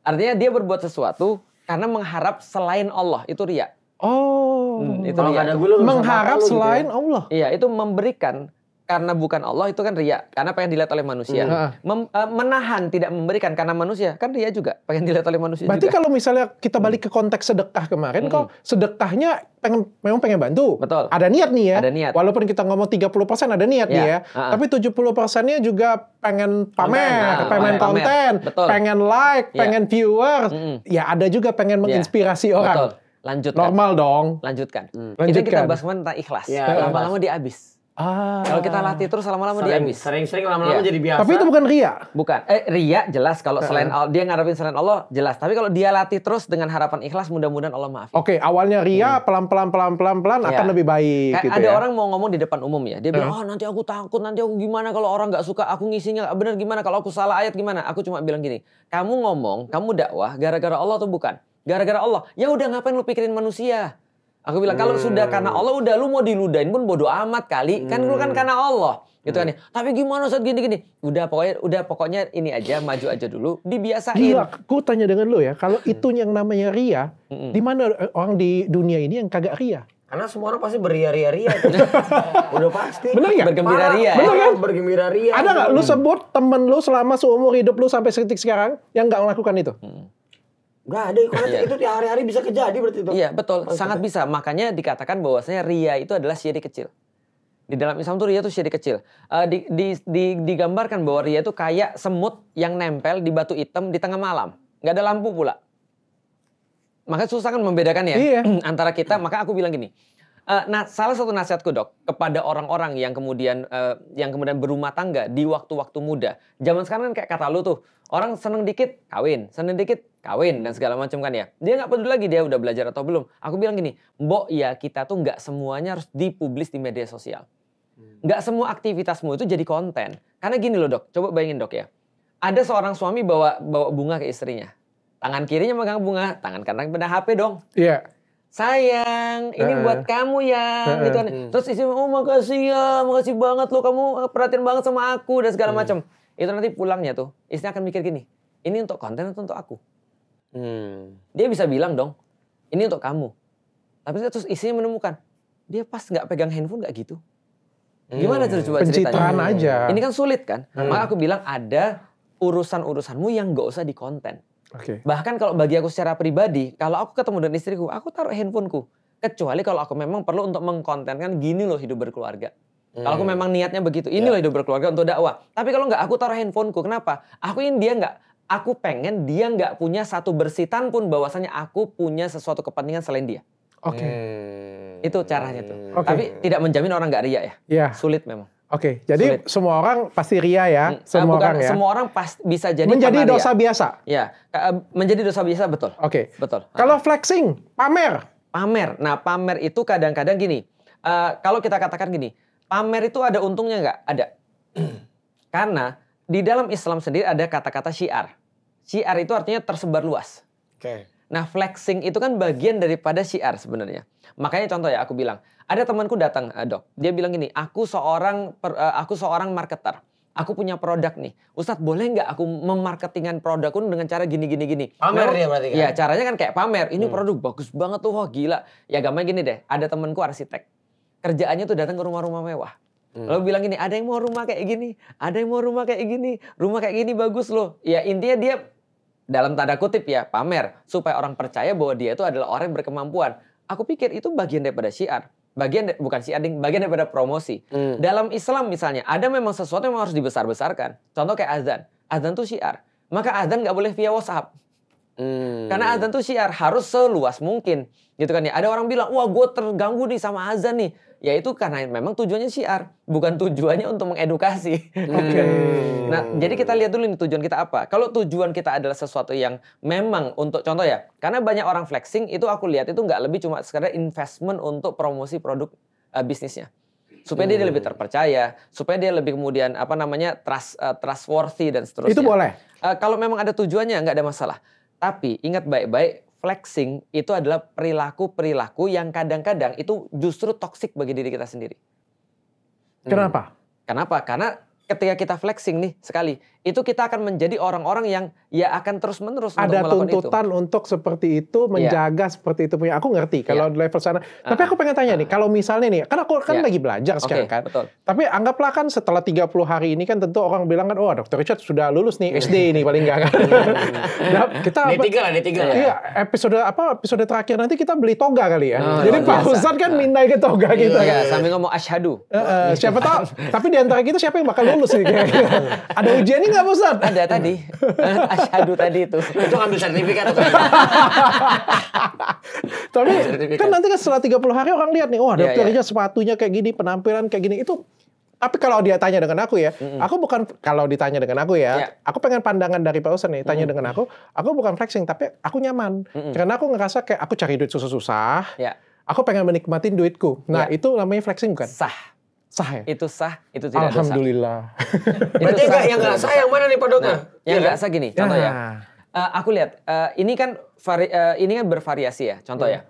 Artinya dia berbuat sesuatu karena mengharap selain Allah. Itu Ria. Oh, hmm, itu Ada Itu. Mengharap lu, ya. selain ya. Allah. Iya, itu memberikan karena bukan Allah itu kan ria karena pengen dilihat oleh manusia hmm. Mem, uh, menahan tidak memberikan karena manusia kan ria juga pengen dilihat oleh manusia berarti kalau misalnya kita balik ke konteks sedekah kemarin hmm. kok sedekahnya pengen memang pengen bantu betul ada niat nih ya ada niat walaupun kita ngomong 30% ada niat ya. nih ya uh-uh. tapi 70 persennya juga pengen pamer konten, pengen uh, konten, pamer. Betul. pengen like yeah. pengen viewer mm -hmm. ya ada juga pengen iya. menginspirasi yeah. orang betul lanjut Normal dong. Lanjutkan. Hmm. Itu kita bahas kemarin tentang ikhlas. Ya, lama-lama dia habis. Ah. Kalau kita latih terus lama-lama dia habis. Sering-sering lama-lama ya. jadi biasa. Tapi itu bukan ria. Bukan. Eh ria jelas kalau selain Allah dia ngarepin selain Allah jelas. Tapi kalau dia latih terus dengan harapan ikhlas mudah-mudahan Allah maaf Oke, okay, awalnya ria hmm. pelan-pelan pelan-pelan pelan ya. akan lebih baik Kayak gitu ada ya. orang mau ngomong di depan umum ya. Dia bilang, "Oh, nanti aku takut, nanti aku gimana kalau orang nggak suka aku ngisinya bener gimana kalau aku salah ayat gimana?" Aku cuma bilang gini, "Kamu ngomong, kamu dakwah gara-gara Allah tuh bukan?" Gara-gara Allah. Ya udah ngapain lu pikirin manusia? Aku bilang kalau hmm. sudah karena Allah udah lu mau diludain pun bodoh amat kali. Hmm. Kan lu kan hmm. karena Allah. Gitu kan ya. Hmm. Tapi gimana saat gini-gini? Udah pokoknya udah pokoknya ini aja maju aja dulu dibiasain. Gila, aku tanya dengan lu ya, kalau hmm. itu yang namanya ria, hmm. di mana orang di dunia ini yang kagak ria? Karena semua orang pasti beria-ria-ria. Udah pasti. Benar ya? Bergembira ria. Benar kan? Bergembira ria. Ada nggak lu sebut temen lu selama seumur hidup lu sampai sekitik sekarang yang nggak melakukan itu? Hmm. Gak ada ikonnya yeah. itu tiap hari-hari bisa kejadi berarti itu. Iya betul, Maksudnya. sangat bisa. Makanya dikatakan bahwasanya ria itu adalah syirik kecil. Di dalam Islam itu ria itu syirik kecil. Uh, di, di, di, digambarkan bahwa ria itu kayak semut yang nempel di batu hitam di tengah malam. Gak ada lampu pula. Makanya susah kan membedakan ya yeah. Iya. antara kita. Maka aku bilang gini, Eh, nah, salah satu nasihatku dok kepada orang-orang yang kemudian uh, yang kemudian berumah tangga di waktu-waktu muda. Zaman sekarang kan kayak kata lu tuh orang seneng dikit kawin, seneng dikit kawin dan segala macam kan ya. Dia nggak peduli lagi dia udah belajar atau belum. Aku bilang gini, mbok ya kita tuh nggak semuanya harus dipublis di media sosial. Hmm. Nggak semua aktivitasmu itu jadi konten. Karena gini loh dok, coba bayangin dok ya. Ada seorang suami bawa bawa bunga ke istrinya. Tangan kirinya megang bunga, tangan kanan pada HP dong. Iya. Yeah sayang ini uh, buat kamu ya uh, gitu kan uh, terus isi oh makasih ya makasih banget lo kamu eh, perhatian banget sama aku dan segala uh, macam itu nanti pulangnya tuh istri akan mikir gini ini untuk konten atau untuk aku hmm. dia bisa bilang dong ini untuk kamu tapi terus istrinya menemukan dia pas nggak pegang handphone nggak gitu gimana hmm. coba ceritanya aja ini kan sulit kan hmm. maka aku bilang ada urusan urusanmu yang nggak usah di konten. Okay. Bahkan kalau bagi aku secara pribadi, kalau aku ketemu dengan istriku, aku taruh handphoneku. Kecuali kalau aku memang perlu untuk mengkontenkan gini loh hidup berkeluarga. Hmm. Kalau aku hmm. memang niatnya begitu, ini yeah. loh hidup berkeluarga untuk dakwah. Tapi kalau nggak, aku taruh handphoneku. Kenapa? Aku ingin dia nggak aku pengen dia nggak punya satu bersitan pun bahwasanya aku punya sesuatu kepentingan selain dia. Oke. Okay. Hmm. Itu caranya tuh. Okay. Tapi tidak menjamin orang nggak riak ya. Yeah. Sulit memang. Oke, okay, jadi Sulit. semua orang pasti ria ya, hmm. eh, semua Bukan, orang ya. Semua orang pas, bisa jadi menjadi dosa biasa. Ya, menjadi dosa biasa betul. Oke, okay. betul. Kalau flexing, pamer. Pamer. Nah, pamer itu kadang-kadang gini. Uh, kalau kita katakan gini, pamer itu ada untungnya nggak? Ada. Karena di dalam Islam sendiri ada kata-kata syiar. Syiar itu artinya tersebar luas. Oke. Okay. Nah, flexing itu kan bagian daripada syiar sebenarnya. Makanya contoh ya aku bilang, ada temanku datang, eh, "Dok, dia bilang gini, aku seorang eh, aku seorang marketer. Aku punya produk nih. Ustadz boleh nggak aku memarketingan produkku dengan cara gini gini gini?" Pamer dia berarti kan. Ya, caranya kan kayak pamer. Ini hmm. produk bagus banget tuh, wah gila. Ya gampang gini deh, ada temanku arsitek. Kerjaannya tuh datang ke rumah-rumah mewah. Hmm. Lalu bilang gini, ada yang mau rumah kayak gini, ada yang mau rumah kayak gini, rumah kayak gini bagus loh. Ya intinya dia dalam tanda kutip ya pamer supaya orang percaya bahwa dia itu adalah orang yang berkemampuan. Aku pikir itu bagian daripada syiar bagian bukan syiar bagian daripada promosi hmm. dalam Islam misalnya ada memang sesuatu yang harus dibesar besarkan contoh kayak azan azan tuh syiar maka azan nggak boleh via WhatsApp hmm. karena azan tuh syiar harus seluas mungkin gitu kan ya ada orang bilang wah gue terganggu nih sama azan nih ya itu karena memang tujuannya syiar bukan tujuannya untuk mengedukasi hmm. nah hmm. jadi kita lihat dulu nih tujuan kita apa kalau tujuan kita adalah sesuatu yang memang untuk contoh ya karena banyak orang flexing itu aku lihat itu nggak lebih cuma sekedar investment untuk promosi produk uh, bisnisnya supaya hmm. dia lebih hmm. terpercaya supaya dia lebih kemudian apa namanya trust uh, trustworthy dan seterusnya itu boleh uh, kalau memang ada tujuannya nggak ada masalah tapi ingat baik-baik flexing itu adalah perilaku-perilaku yang kadang-kadang itu justru toksik bagi diri kita sendiri. Kenapa? Hmm. Kenapa? Karena ketika kita flexing nih sekali, itu kita akan menjadi orang-orang yang ya akan terus-menerus ada untuk tuntutan itu. untuk seperti itu iya. menjaga yeah. seperti itu punya aku ngerti iya. kalau yeah. level sana tapi aku pengen tanya uh nih ah. kalau misalnya nih kan aku kan yeah. lagi belajar sekarang okay, kan betul. tapi anggaplah kan setelah 30 hari ini kan tentu orang bilang kan oh dokter Richard sudah lulus nih SD ini paling enggak kan iya, nah, kita apa, tiga lah tiga lah iya episode apa episode terakhir nanti kita beli toga kali ya oh, jadi Pak Ustadz kan nah. mindai ke toga kita gitu. iya, sambil ngomong ashadu uh, uh, siapa tahu tapi di antara kita siapa yang bakal lulus nih kayaknya ada ini nggak Pak Ustadz? Ada tadi. Asyadu tadi itu. Itu ngambil sertifikat. Tapi kan nanti kan setelah 30 hari orang lihat nih, wah oh, iya, dokternya yeah, yeah. sepatunya kayak gini, penampilan kayak gini. Itu tapi kalau dia tanya dengan aku ya, mm -hmm. aku bukan kalau ditanya dengan aku ya, yeah. aku pengen pandangan dari Pak Usen nih, tanya mm -hmm. dengan aku, aku bukan flexing tapi aku nyaman. Mm -hmm. Karena aku ngerasa kayak aku cari duit susah-susah. Yeah. Aku pengen menikmatin duitku. Nah, yeah. itu namanya flexing bukan? Sah sah ya? Itu sah, itu tidak Alhamdulillah. dosa. Alhamdulillah. Berarti yang nggak sah yang mana nih pak Nah, yang iya nggak ya, kan? sah gini, contoh ya. Uh, aku lihat, uh, ini kan vari, uh, ini kan bervariasi ya, contoh ya.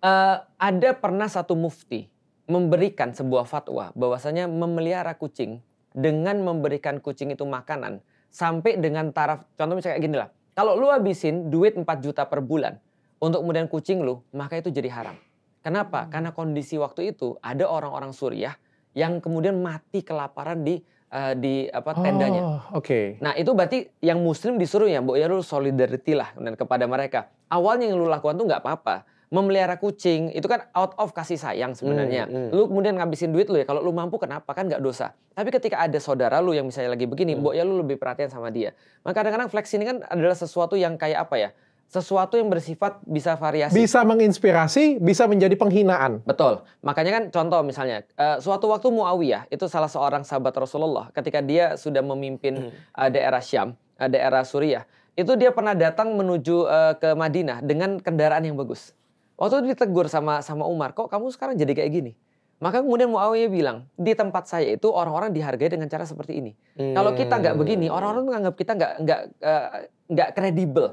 Uh, ada pernah satu mufti memberikan sebuah fatwa bahwasanya memelihara kucing dengan memberikan kucing itu makanan sampai dengan taraf contoh misalnya kayak gini lah. Kalau lu habisin duit 4 juta per bulan untuk kemudian kucing lu, maka itu jadi haram. Kenapa? Karena kondisi waktu itu ada orang-orang Suriah yang kemudian mati kelaparan di uh, di apa tendanya. Oh, Oke. Okay. Nah itu berarti yang muslim disuruh ya, Mbok ya lu solidarity lah dan kepada mereka. Awalnya yang lu lakukan tuh nggak apa-apa. Memelihara kucing itu kan out of kasih sayang sebenarnya. Hmm, hmm. Lu kemudian ngabisin duit lu ya, kalau lu mampu kenapa kan nggak dosa. Tapi ketika ada saudara lu yang misalnya lagi begini, hmm. Mbok ya lu lebih perhatian sama dia. Maka kadang-kadang flex ini kan adalah sesuatu yang kayak apa ya? sesuatu yang bersifat bisa variasi. Bisa menginspirasi, bisa menjadi penghinaan. Betul. Makanya kan contoh misalnya, uh, suatu waktu Muawiyah itu salah seorang sahabat Rasulullah ketika dia sudah memimpin hmm. uh, daerah Syam, uh, daerah Suriah, itu dia pernah datang menuju uh, ke Madinah dengan kendaraan yang bagus. Waktu itu ditegur sama sama Umar, "Kok kamu sekarang jadi kayak gini?" Maka kemudian Muawiyah bilang, di tempat saya itu orang-orang dihargai dengan cara seperti ini. Hmm. Kalau kita nggak begini, hmm. orang-orang menganggap kita nggak nggak nggak kredibel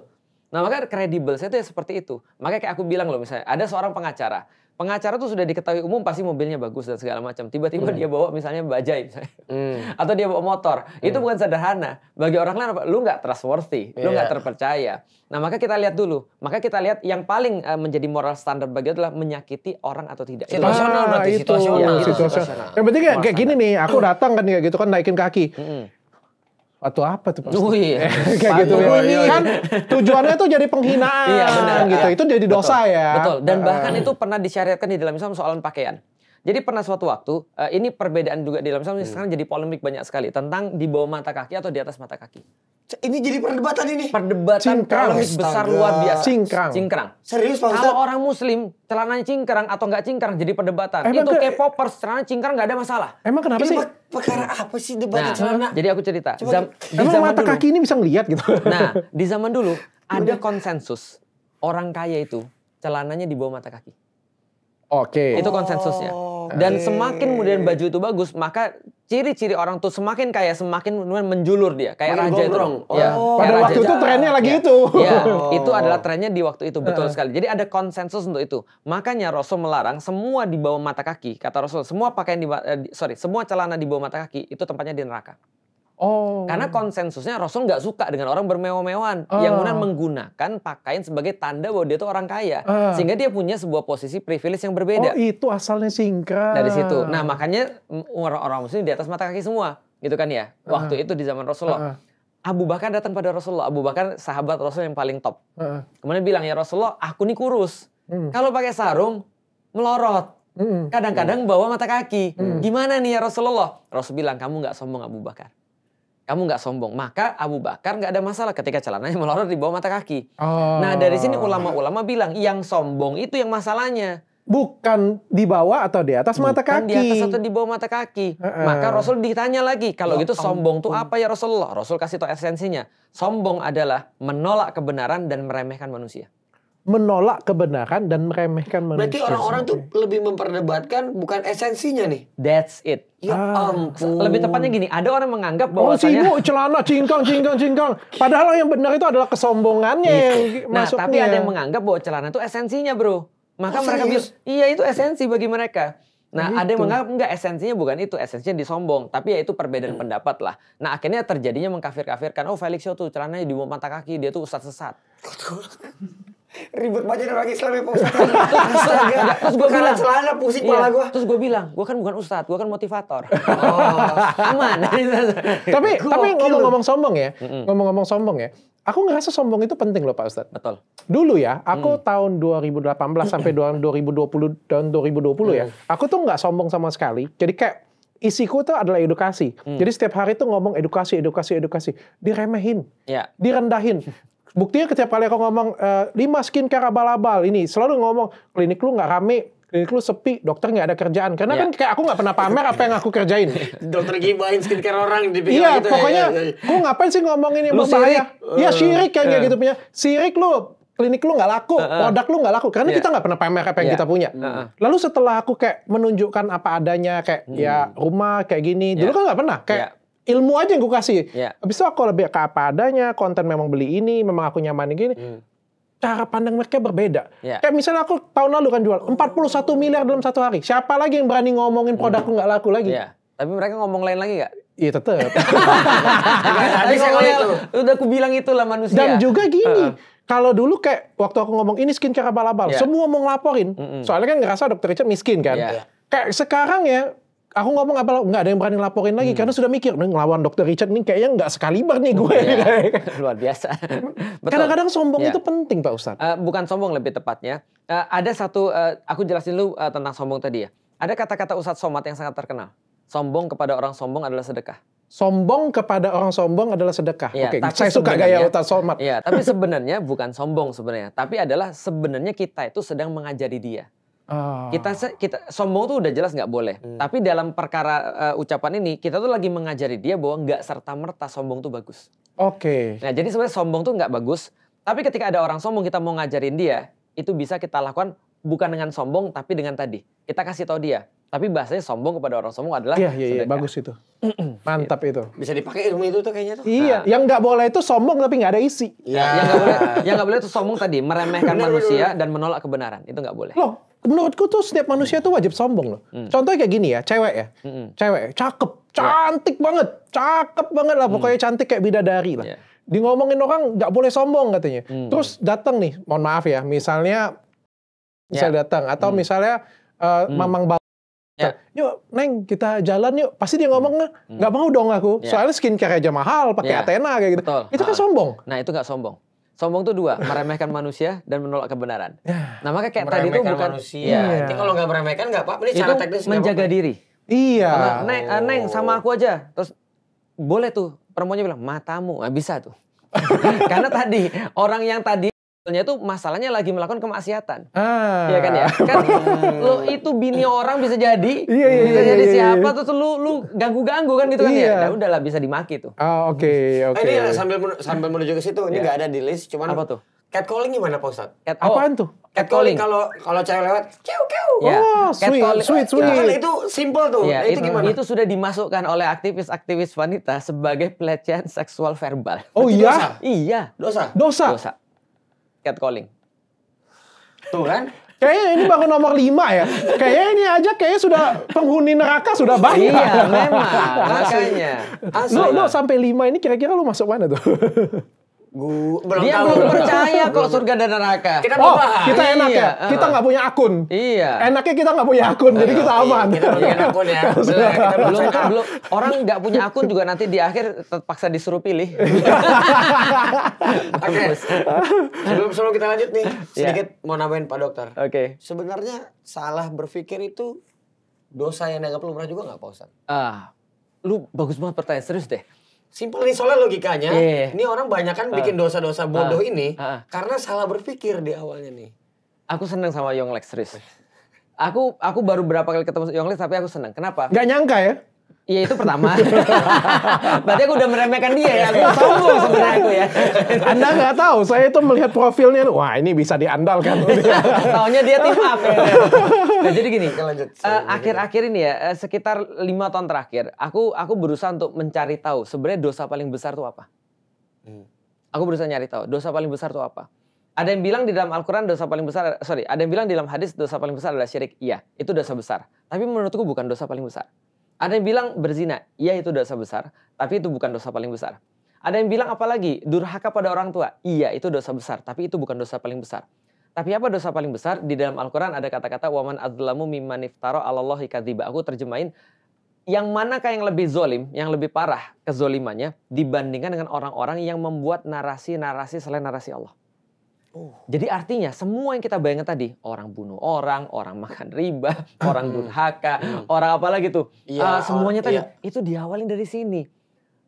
Nah makanya saya itu ya seperti itu. Makanya kayak aku bilang loh misalnya, ada seorang pengacara. Pengacara tuh sudah diketahui umum pasti mobilnya bagus dan segala macam. Tiba-tiba hmm. dia bawa misalnya bajai misalnya. Hmm. Atau dia bawa motor. Hmm. Itu bukan sederhana. Bagi orang lain Lu nggak trustworthy. Yeah. Lu nggak iya. terpercaya. Nah maka kita lihat dulu. Maka kita lihat yang paling uh, menjadi moral standar bagi adalah menyakiti orang atau tidak. Situasional ah, berarti. Itu. Situasional. Ya, gitu. situasional. Yang penting kayak, kayak gini nih. Aku datang kan kayak gitu kan naikin kaki. Hmm atau apa tuh pasti. Oh iya. kayak gitu ya. Ini iya, iya. kan tujuannya tuh jadi penghinaan iya, benar, gitu. Iya. Itu jadi dosa betul, ya. Betul. Dan ah. bahkan uh. itu pernah disyariatkan di dalam Islam soal pakaian. Jadi pernah suatu waktu uh, ini perbedaan juga di dalam Islam hmm. sekarang jadi polemik banyak sekali tentang di bawah mata kaki atau di atas mata kaki. Ini jadi perdebatan ini. Perdebatan cingkrang. polemik besar luar biasa. Cingkrang. Cingkrang. Serius Pak Kalau orang muslim celananya cingkrang atau enggak cingkrang jadi perdebatan. Emang Itu ke... K-popers celana cingkrang enggak ada masalah. Emang kenapa ini sih? Perkara apa sih debat nah, celana? Jadi aku cerita. Coba, Zam, emang zaman mata dulu, kaki ini bisa ngeliat gitu. Nah, di zaman dulu ada konsensus orang kaya itu celananya di bawah mata kaki. Oke. Okay. Itu konsensusnya. Oh. Okay. Dan semakin kemudian baju itu bagus, maka ciri-ciri orang tuh semakin kaya, semakin menjulur dia, kayak raja itu. Iya, oh. Ya, Pada raja waktu itu iya. trennya lagi ya. itu. Ya, oh. itu adalah trennya di waktu itu betul uh. sekali. Jadi ada konsensus untuk itu. Makanya Rasul melarang semua di bawah mata kaki, kata Rasul, semua pakaian di eh, sorry, semua celana di bawah mata kaki itu tempatnya di neraka. Oh. Karena konsensusnya Rasul nggak suka dengan orang bermewah-mewahan oh. yang kemudian menggunakan pakaian sebagai tanda bahwa dia itu orang kaya, uh. sehingga dia punya sebuah posisi privilege yang berbeda. Oh itu asalnya singkat. Dari situ. Nah makanya orang-orang Muslim di atas mata kaki semua, gitu kan ya. Ah. Waktu uh. itu di zaman Rasulullah. Uh. Abu Bakar datang pada Rasulullah. Abu Bakar sahabat Rasul yang paling top. Uh. Kemudian bilang ya Rasulullah, aku nih kurus. Hmm. Kalau pakai sarung melorot. Hmm. Kadang-kadang bawa mata kaki. Hmm. Gimana nih ya Rasulullah? Rasul bilang kamu nggak sombong Abu Bakar kamu nggak sombong. Maka Abu Bakar nggak ada masalah ketika celananya melorot di bawah mata kaki. Oh. Nah dari sini ulama-ulama bilang yang sombong itu yang masalahnya. Bukan di bawah atau di atas Bukan mata kaki. di atas atau di bawah mata kaki. Uh -uh. Maka Rasul ditanya lagi, kalau oh, gitu sombong tuh apa ya Rasulullah? Rasul kasih tau esensinya. Sombong adalah menolak kebenaran dan meremehkan manusia menolak kebenaran dan meremehkan manusia. Berarti orang-orang tuh lebih memperdebatkan bukan esensinya nih. That's it. Ya ah. ampun. Lebih tepatnya gini, ada orang menganggap oh, bahwa Oh sibuk celana cingkang cingkang cingkang. Padahal yang benar itu adalah kesombongannya yang nah, masuknya. tapi ada yang menganggap bahwa celana itu esensinya, Bro. Maka oh, mereka bilang, "Iya, itu esensi bagi mereka." Nah, gitu. ada yang menganggap enggak esensinya bukan itu, esensinya disombong, tapi ya itu perbedaan hmm. pendapat lah. Nah, akhirnya terjadinya mengkafir-kafirkan. Oh, Felix itu oh, tuh celananya di mata kaki, dia tuh ustaz sesat. ribut banget orang Islam ya Pak Ustadz. terus gue bilang celana pusing iya, pala gue. Terus gue bilang, gue kan bukan Ustadz, gue kan motivator. oh, aman. tapi gua tapi ngomong-ngomong sombong ya, ngomong-ngomong mm -mm. sombong ya. Aku ngerasa sombong itu penting loh Pak Ustadz. Betul. Dulu ya, aku mm. tahun 2018 sampai 2020 tahun 2020 ya, mm. ya, aku tuh nggak sombong sama sekali. Jadi kayak isiku tuh adalah edukasi. Hmm. Jadi setiap hari tuh ngomong edukasi, edukasi, edukasi. Diremehin, ya. direndahin. Buktinya setiap kali aku ngomong, e, eh, 5 skincare abal-abal ini, selalu ngomong, klinik lu nggak rame, klinik lu sepi, dokter nggak ada kerjaan. Karena yeah. kan kayak aku nggak pernah pamer apa yang aku kerjain. dokter gibain skincare orang di Iya, gitu, ya, pokoknya ya, ya, ya. ngapain sih ngomong ini bahaya. Iya, ya syirik kan kayak uh. gitu punya. Sirik lu klinik lu nggak laku, uh, uh. produk lu nggak laku karena yeah. kita nggak pernah pamer apa yang yeah. kita punya. Uh, uh. Lalu setelah aku kayak menunjukkan apa adanya kayak ya, hmm. ya rumah kayak gini, yeah. dulu iya. kan nggak pernah kayak yeah ilmu aja yang gue kasih. Yeah. Abis itu aku lebih ke apa adanya, konten memang beli ini, memang aku nyaman gini. Mm. Cara pandang mereka berbeda. Yeah. Kayak misalnya aku tahun lalu kan jual 41 miliar dalam satu hari. Siapa lagi yang berani ngomongin hmm. produk aku nggak laku lagi? Yeah. Tapi mereka ngomong lain lagi gak? Iya tetep. Tapi saya itu. udah aku bilang itulah manusia. Dan juga gini, kalau dulu kayak waktu aku ngomong ini skincare abal-abal, yeah. semua mau ngelaporin. Mm -mm. Soalnya kan ngerasa dokter Richard miskin kan. Yeah. Kayak sekarang ya aku ngomong apa nggak ada yang berani laporin lagi hmm. karena sudah mikir ngelawan dokter Richard nih kayaknya nggak sekaliber nih gue ya, luar biasa kadang-kadang sombong ya. itu penting pak Ustadz uh, bukan sombong lebih tepatnya uh, ada satu uh, aku jelasin lu uh, tentang sombong tadi ya ada kata-kata Ustadz Somad yang sangat terkenal sombong kepada orang sombong adalah sedekah sombong kepada orang sombong adalah sedekah ya, oke okay. saya suka gaya Ustadz Somad ya tapi sebenarnya bukan sombong sebenarnya tapi adalah sebenarnya kita itu sedang mengajari dia Oh. Kita kita sombong tuh udah jelas nggak boleh. Hmm. Tapi dalam perkara uh, ucapan ini kita tuh lagi mengajari dia bahwa nggak serta merta sombong tuh bagus. Oke. Okay. Nah jadi sebenarnya sombong tuh nggak bagus. Tapi ketika ada orang sombong kita mau ngajarin dia itu bisa kita lakukan bukan dengan sombong tapi dengan tadi kita kasih tau dia. Tapi bahasanya sombong kepada orang sombong adalah iya iya, iya bagus itu mantap iya. itu bisa dipakai ilmu itu tuh kayaknya tuh iya nah. yang nggak boleh itu sombong tapi nggak ada isi nah, ya. yang nggak boleh yang nggak boleh itu sombong tadi meremehkan manusia dan menolak kebenaran itu nggak boleh loh menurutku tuh setiap manusia tuh wajib sombong loh. Hmm. Contohnya kayak gini ya, cewek ya. Hmm. Cewek, cakep, ya. cantik yeah. banget, cakep banget lah hmm. pokoknya hmm. cantik kayak bidadari lah. Yeah. Di ngomongin orang nggak boleh sombong katanya. Hmm. Terus datang nih, mohon maaf ya, misalnya ya. misalnya yeah. datang atau hmm. misalnya uh, hmm. mamang bau Yeah. Yuk, Neng, kita jalan yuk. Pasti dia ngomong hmm. nggak hmm. mau dong aku. Yeah. Soalnya skincare aja mahal, pakai yeah. Athena kayak gitu. Betul. Itu kan sombong. Nah, itu nggak sombong. Sombong tuh dua, meremehkan manusia dan menolak kebenaran. Ya, nah, maka kayak tadi itu bukan manusia. Iya. kalau nggak meremehkan nggak apa-apa. Ini itu teknis menjaga apa diri. Iya. neng, oh. neng sama aku aja. Terus boleh tuh perempuannya bilang matamu, nah, bisa tuh. Karena tadi orang yang tadi sebetulnya itu masalahnya lagi melakukan kemaksiatan. Ah. Iya kan ya? Kan lu itu bini orang bisa jadi. Iya, iya, bisa iya, jadi iya, iya siapa iya. terus lu lu ganggu-ganggu kan gitu kan ya. Iya. Nah, udahlah bisa dimaki tuh. Ah, oke, okay, eh, oke. Okay. Nah, ini sambil sambil menuju ke situ, ini enggak iya. yeah. ada di list cuman Apa tuh? Catcalling gimana Pak Ustaz? Cat, oh. Apaan tuh? Catcalling kalau kalau cewek lewat, "Ciu, kew. Yeah. Oh, sweet, sweet, sweet. Itu, itu simple tuh. Yeah, nah, itu, itu gimana? Itu sudah dimasukkan oleh aktivis-aktivis wanita sebagai pelecehan seksual verbal. Oh iya? iya? Dosa? Iya. Dosa. Dosa. Dosa catcalling. Tuh kan? Kayaknya ini baru nomor 5 ya. Kayaknya ini aja kayaknya sudah penghuni neraka sudah banyak. Iya, memang. Makanya. Lu, lu sampai 5 ini kira-kira lu masuk mana tuh? Gua belum Dia tahu. belum percaya kok surga dan neraka. Kita oh, bahas. kita enak ya? iya, ya. Kita nggak punya akun. Iya. Enaknya kita nggak punya akun, jadi kita aman. Iya, kita punya akun ya. belum, belum. Orang nggak punya akun juga nanti di akhir terpaksa disuruh pilih. Oke. Okay. Sebelum sebelum kita lanjut nih, iya. sedikit yeah. mau nambahin Pak Dokter. Oke. Okay. Sebenarnya salah berpikir itu dosa yang dianggap lumrah juga nggak Pak Ustadz? Ah, lu bagus banget pertanyaan serius deh. Simpel nih soalnya logikanya, yeah. ini orang banyak kan bikin ah. dosa-dosa ah. bodoh ini ah. karena salah berpikir di awalnya nih. Aku seneng sama Lex Tris. Aku aku baru berapa kali ketemu Young Lex tapi aku seneng. Kenapa? Gak nyangka ya? Iya itu pertama. Berarti aku udah meremehkan dia ya. Aku sombong sebenarnya aku ya. Anda nggak tahu. Saya itu melihat profilnya. Wah ini bisa diandalkan. Taunya dia tim up ya. Nah, jadi gini. Eh, akhir-akhir uh, ini ya. Uh, sekitar lima tahun terakhir. Aku aku berusaha untuk mencari tahu. Sebenarnya dosa paling besar itu apa? Hmm. Aku berusaha nyari tahu. Dosa paling besar itu apa? Ada yang bilang di dalam Al-Quran dosa paling besar. Sorry. Ada yang bilang di dalam hadis dosa paling besar adalah syirik. Iya. Itu dosa besar. Tapi menurutku bukan dosa paling besar. Ada yang bilang berzina, iya itu dosa besar, tapi itu bukan dosa paling besar. Ada yang bilang apalagi durhaka pada orang tua, iya itu dosa besar, tapi itu bukan dosa paling besar. Tapi apa dosa paling besar? Di dalam Al-Quran ada kata-kata waman adlamu mimman iftara alallahi Aku terjemahin yang manakah yang lebih zolim, yang lebih parah kezolimannya dibandingkan dengan orang-orang yang membuat narasi-narasi selain narasi Allah. Oh. Jadi artinya semua yang kita bayangkan tadi, orang bunuh orang, orang makan riba, orang durhaka, hmm. Hmm. orang apa lagi tuh, ya, uh, semuanya oh, tadi ya. itu diawalin dari sini.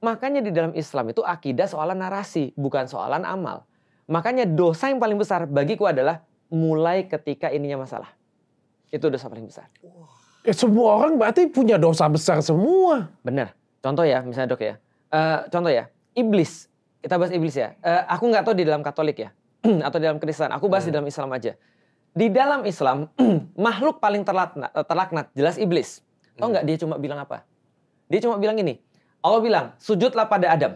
Makanya di dalam Islam itu akidah soalan narasi, bukan soalan amal. Makanya dosa yang paling besar bagiku adalah mulai ketika ininya masalah. Itu dosa paling besar. Ya, semua orang berarti punya dosa besar semua. Bener. Contoh ya, misalnya dok ya. Uh, contoh ya, iblis. Kita bahas iblis ya. Uh, aku nggak tahu di dalam Katolik ya atau dalam Kristen. Aku bahas hmm. di dalam Islam aja. Di dalam Islam makhluk paling terlaknat, terlaknat jelas iblis. Tahu hmm. nggak dia cuma bilang apa? Dia cuma bilang ini. Allah bilang sujudlah pada Adam.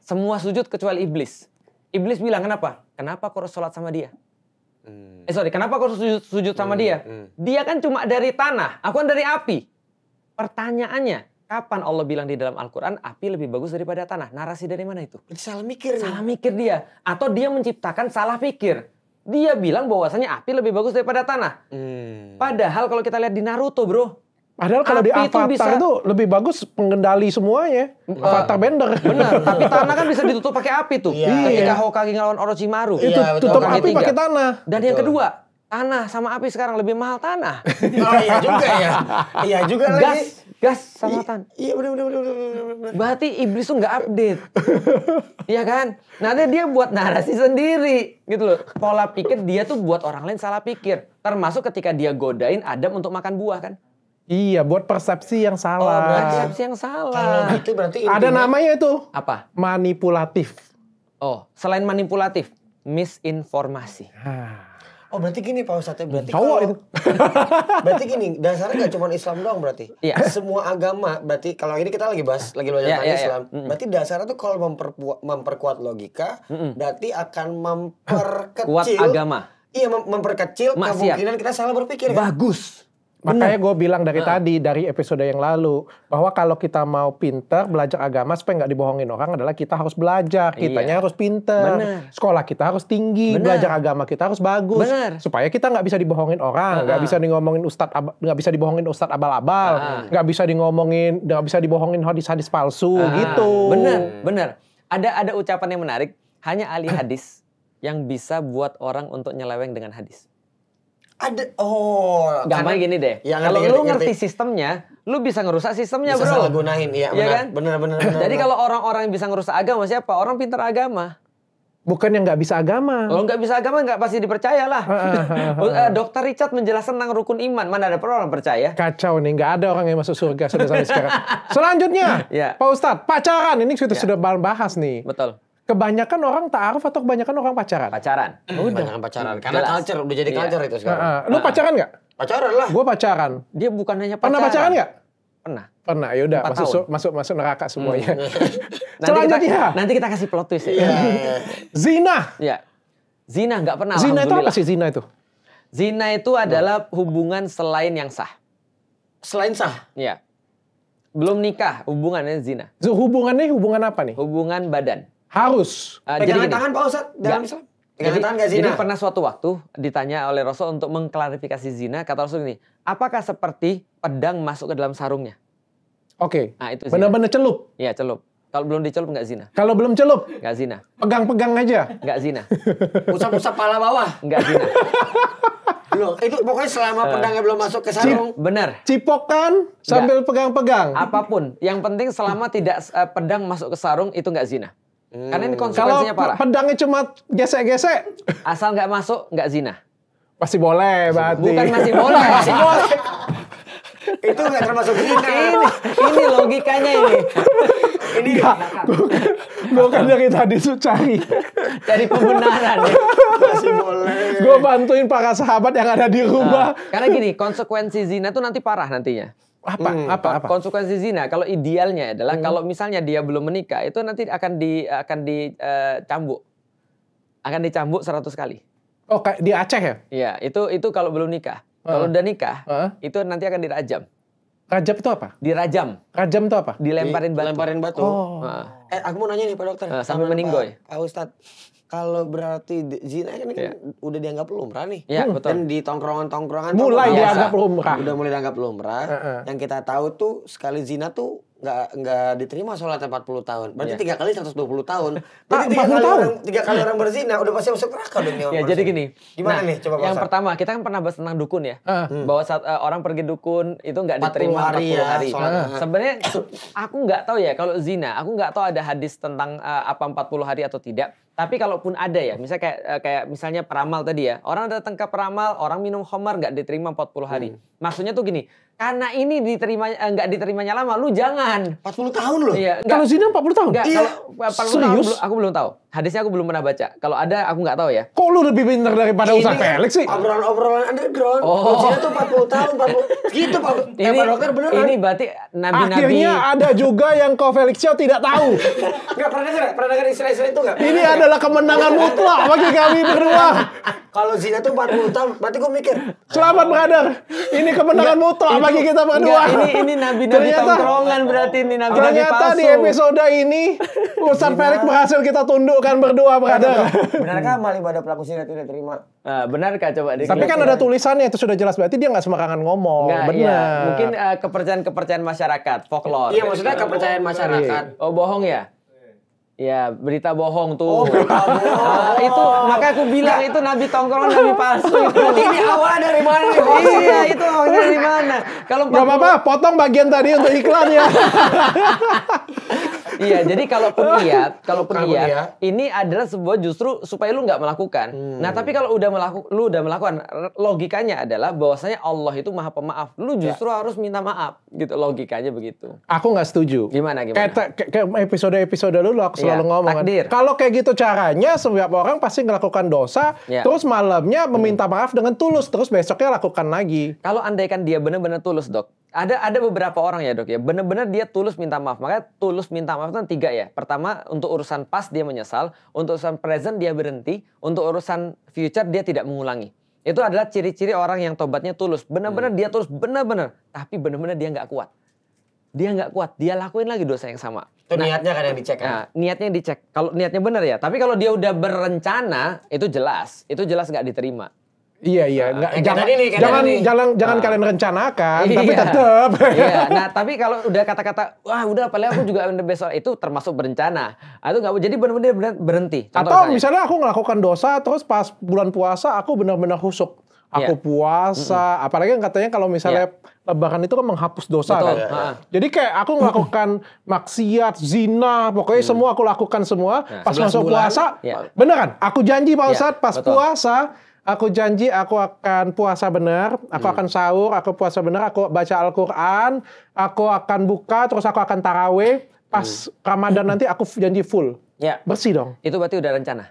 Semua sujud kecuali iblis. Iblis bilang kenapa? Kenapa kau harus sholat sama dia? Hmm. Eh sorry, kenapa kau harus sujud, sujud sama hmm. dia? Hmm. Dia kan cuma dari tanah, aku kan dari api. Pertanyaannya, Kapan Allah bilang di dalam Al-Quran api lebih bagus daripada tanah? Narasi dari mana itu? Salah mikir. Salah mikir dia. Atau dia menciptakan salah pikir. Dia bilang bahwasanya api lebih bagus daripada tanah. Hmm. Padahal kalau kita lihat di Naruto bro. Padahal kalau api di Avatar itu, bisa, itu lebih bagus pengendali semuanya. Uh, Avatar Bender. Benar, tapi tanah kan bisa ditutup pakai api tuh. Yeah. Ketika iya. Hokage ngelawan Orochimaru. Itu iya, betul. tutup Hokage api pakai tanah. Dan betul. yang kedua, tanah sama api sekarang lebih mahal tanah. oh iya juga ya. Iya juga lagi. Gas gas samatan Iya bener bener bener bener. Berarti iblis tuh nggak update, iya kan? Nanti dia buat narasi sendiri gitu loh. Pola pikir dia tuh buat orang lain salah pikir. Termasuk ketika dia godain Adam untuk makan buah kan? Iya, buat persepsi yang salah. Oh, persepsi yang salah. Kalau gitu berarti ada namanya itu. Apa? Manipulatif. Oh, selain manipulatif, misinformasi. Ah. Oh berarti gini Pak Ustadz, berarti cowok itu. berarti gini, dasarnya nggak cuma Islam doang berarti. Yeah. Semua agama berarti kalau ini kita lagi bahas lagi belajar yeah, tentang yeah, iya. Islam. Yeah. Berarti dasarnya tuh kalau memperkuat logika, mm. berarti akan memperkecil Kuat agama. Iya mem memperkecil Maksiat. kemungkinan kita salah berpikir. Kan? Bagus. Makanya gue bilang dari uh. tadi, dari episode yang lalu, bahwa kalau kita mau pinter, belajar agama supaya nggak dibohongin orang adalah kita harus belajar. Iya. Kitanya harus pinter. Bener. Sekolah kita harus tinggi. Bener. Belajar agama kita harus bagus. Bener. Supaya kita nggak bisa dibohongin orang. Nggak uh bisa ngomongin ustad nggak bisa dibohongin ustad abal-abal. Nggak uh -huh. bisa dibohongin, ngomongin, nggak bisa dibohongin hadis-hadis palsu uh gitu. Bener, bener. Ada ada ucapan yang menarik. Hanya ahli hadis yang bisa buat orang untuk nyeleweng dengan hadis. Ada oh gampang gini deh. Ya, kalau lu ngerti, sistemnya, lu bisa ngerusak sistemnya, bisa Bro. Bisa gunain, iya ya, kan? Bener bener. bener Jadi kalau orang-orang yang bisa ngerusak agama siapa? Orang pintar agama. Bukan yang nggak bisa agama. Kalau nggak bisa agama nggak pasti dipercaya lah. Eh, dokter Richard menjelaskan tentang rukun iman. Mana ada perlu orang percaya? Kacau nih, nggak ada orang yang masuk surga sudah sampai sekarang. Selanjutnya, ya. Pak Ustadz, pacaran ini sudah ya. sudah bahas nih. Betul kebanyakan orang taaruf atau kebanyakan orang pacaran? Pacaran. Ya udah. Kebanyakan pacaran. Karena Jelas. culture udah jadi iya. culture itu sekarang. Nah, lu pacaran nggak? Pacaran lah. Gue pacaran. Dia bukan hanya pacaran. Pernah pacaran nggak? Pernah. Pernah, ya udah masuk, masuk masuk masuk neraka semuanya. Hmm. nanti Kita, nanti kita kasih plot twist ya. Yeah. zina. Ya. Zina nggak pernah. Zina itu apa sih zina itu? Zina itu adalah hubungan selain yang sah. Selain sah? Iya. Belum nikah, hubungannya zina. So, hubungannya hubungan apa nih? Hubungan badan. Harus. Uh, Pegangan tangan Pak Ustad dalam Islam. Pegangan jadi, tangan zina. Jadi pernah suatu waktu ditanya oleh Rasul untuk mengklarifikasi zina, kata Rasul ini, apakah seperti pedang masuk ke dalam sarungnya? Oke. Okay. Nah, itu Benar-benar celup. Iya, celup. Kalau belum dicelup nggak zina. Kalau belum celup nggak zina. Pegang-pegang aja nggak zina. Usap-usap pala bawah nggak zina. Loh, itu pokoknya selama eh. pedangnya belum masuk ke sarung. Benar. Cipokan sambil pegang-pegang. Apapun, yang penting selama hmm. tidak uh, pedang masuk ke sarung itu nggak zina. Hmm. Karena ini konsekuensinya Kalau parah. pedangnya cuma gesek-gesek. Asal nggak masuk, nggak zina. Pasti boleh berarti. Bukan masih boleh. masih boleh. Itu nggak termasuk zina. ini, ini logikanya ini. ini gak. Gue kan dari tadi tuh cari. Cari pembenaran ya. Masih boleh. Gue bantuin para sahabat yang ada di rumah. Nah, karena gini, konsekuensi zina tuh nanti parah nantinya apa hmm, apa apa konsekuensi zina kalau idealnya adalah hmm. kalau misalnya dia belum menikah itu nanti akan di akan dicambuk eh, uh, akan dicambuk 100 kali oh kayak di Aceh ya iya itu itu kalau belum nikah uh. kalau udah nikah uh. itu nanti akan dirajam rajam itu apa dirajam rajam itu apa dilemparin batu dilemparin batu oh. Uh. eh aku mau nanya nih pak dokter uh, sampai meninggoy pak, pak Ustadz kalau berarti zina kan, kan yeah. udah dianggap lumrah nih. Iya, hmm. betul. Dan di tongkrongan-tongkrongan mulai dianggap lumrah. Udah mulai dianggap lumrah. Uh -uh. Yang kita tahu tuh sekali zina tuh nggak nggak diterima sholat 40 tahun. Berarti iya. tiga yeah. kali 120 tahun. Nah, berarti tiga kali tahun. tiga kali orang berzina udah pasti masuk neraka dong nih. Ya, jadi gini. Gimana nah, nih coba Yang pasar. pertama, kita kan pernah bahas tentang dukun ya. Uh. Bahwa saat uh, orang pergi dukun itu nggak diterima 40 hari. Ya, hari. uh. Sebenarnya aku nggak tahu ya kalau zina, aku nggak tahu ada hadis tentang uh, apa 40 hari atau tidak. Tapi kalaupun ada ya, misalnya kayak eh, kayak misalnya peramal tadi ya, orang datang ke peramal, orang minum homer nggak diterima 40 hari. Hmm. Maksudnya tuh gini, karena ini diterima enggak eh, diterimanya lama, lu jangan. 40 tahun loh. Iya. Kalau zina 40 tahun. Enggak, iya. kalau 40 Serius? tahun aku belum tahu. Hadisnya aku belum pernah baca. Kalau ada aku enggak tahu ya. Kok lu lebih pintar daripada Ustaz Felix sih? Obrolan-obrolan underground. Oh. Oh. zina tuh 40 tahun, 40 gitu Pak. Ini, Pak Dokter beneran. Ini berarti nabi-nabi. Akhirnya ada juga yang Felix Felixio tidak tahu. Enggak pernah dengar, pernah dengar istilah-istilah itu enggak? Ini adalah kemenangan mutlak bagi kami berdua. Kalau zina tuh 40 tahun, berarti gue mikir. Selamat brother. Ini kemenangan mutlak lagi kita berdua. ini ini nabi nabi ternyata, tongkrongan berarti ini nabi nabi Ternyata di episode ini Ustadz Felix berhasil kita tundukkan berdua, brother. Benarkah malih pada pelaku sinetron tidak terima? Nah, benarkah coba dikira Tapi kan ya. ada tulisannya itu sudah jelas berarti dia nggak sembarangan ngomong. Enggak, iya. benar. Iya. Mungkin uh, kepercayaan-kepercayaan masyarakat, folklore. Iya, maksudnya kepercayaan masyarakat. Iya. Oh, bohong ya? Ya, berita bohong tuh. Oh, berita Nah, itu makanya aku bilang itu nabi tongkrong nabi palsu. Berarti ini awal dari mana? iya, itu awalnya dari mana? Kalau Gak apa-apa, potong bagian tadi untuk iklan ya. iya, jadi kalau niat, kalau niat ini adalah sebuah justru supaya lu nggak melakukan. Hmm. Nah, tapi kalau udah melakukan, lu udah melakukan, logikanya adalah bahwasanya Allah itu Maha Pemaaf. Lu ya. justru ya. harus minta maaf gitu logikanya begitu. Aku nggak setuju. Gimana gimana? Kayak episode-episode dulu aku iya, selalu ya, ngomong kan. takdir. Kalau kayak gitu caranya setiap orang pasti melakukan dosa, ya. terus malamnya meminta hmm. maaf dengan tulus, terus besoknya lakukan lagi. Kalau andaikan dia benar-benar tulus, Dok ada ada beberapa orang ya dok ya, bener-bener dia tulus minta maaf. Makanya tulus minta maaf itu tiga ya. Pertama untuk urusan pas dia menyesal, untuk urusan present dia berhenti, untuk urusan future dia tidak mengulangi. Itu adalah ciri-ciri orang yang tobatnya tulus. Bener-bener hmm. dia tulus, bener-bener. Tapi bener-bener dia nggak kuat. Dia nggak kuat, dia lakuin lagi dosa yang sama. Itu nah, niatnya kan yang dicek kan? Nah, niatnya dicek. Kalau niatnya benar ya. Tapi kalau dia udah berencana, itu jelas. Itu jelas nggak diterima. Iya iya, eh, nggak eh, jangan ini, jangan ini. jangan jangan nah. kalian rencanakan, iya. tapi tetap. iya, nah tapi kalau udah kata-kata, wah udah paling aku juga the best itu termasuk berencana. itu nggak jadi benar-benar berhenti. Contoh Atau misalnya. misalnya aku melakukan dosa, terus pas bulan puasa aku benar-benar husuk aku yeah. puasa, mm -hmm. apalagi katanya kalau misalnya yeah. lebaran itu kan menghapus dosa kan. Yeah. Jadi kayak aku melakukan maksiat, zina, pokoknya hmm. semua aku lakukan semua nah, pas masuk bulan, puasa. Yeah. Iya. kan? aku janji Pak iya, Ustadz pas Betul. puasa Aku janji aku akan puasa benar, aku hmm. akan sahur, aku puasa benar, aku baca Al-Qur'an, aku akan buka terus aku akan taraweh pas hmm. Ramadan nanti aku janji full. Ya. Bersih dong. Itu berarti udah rencana.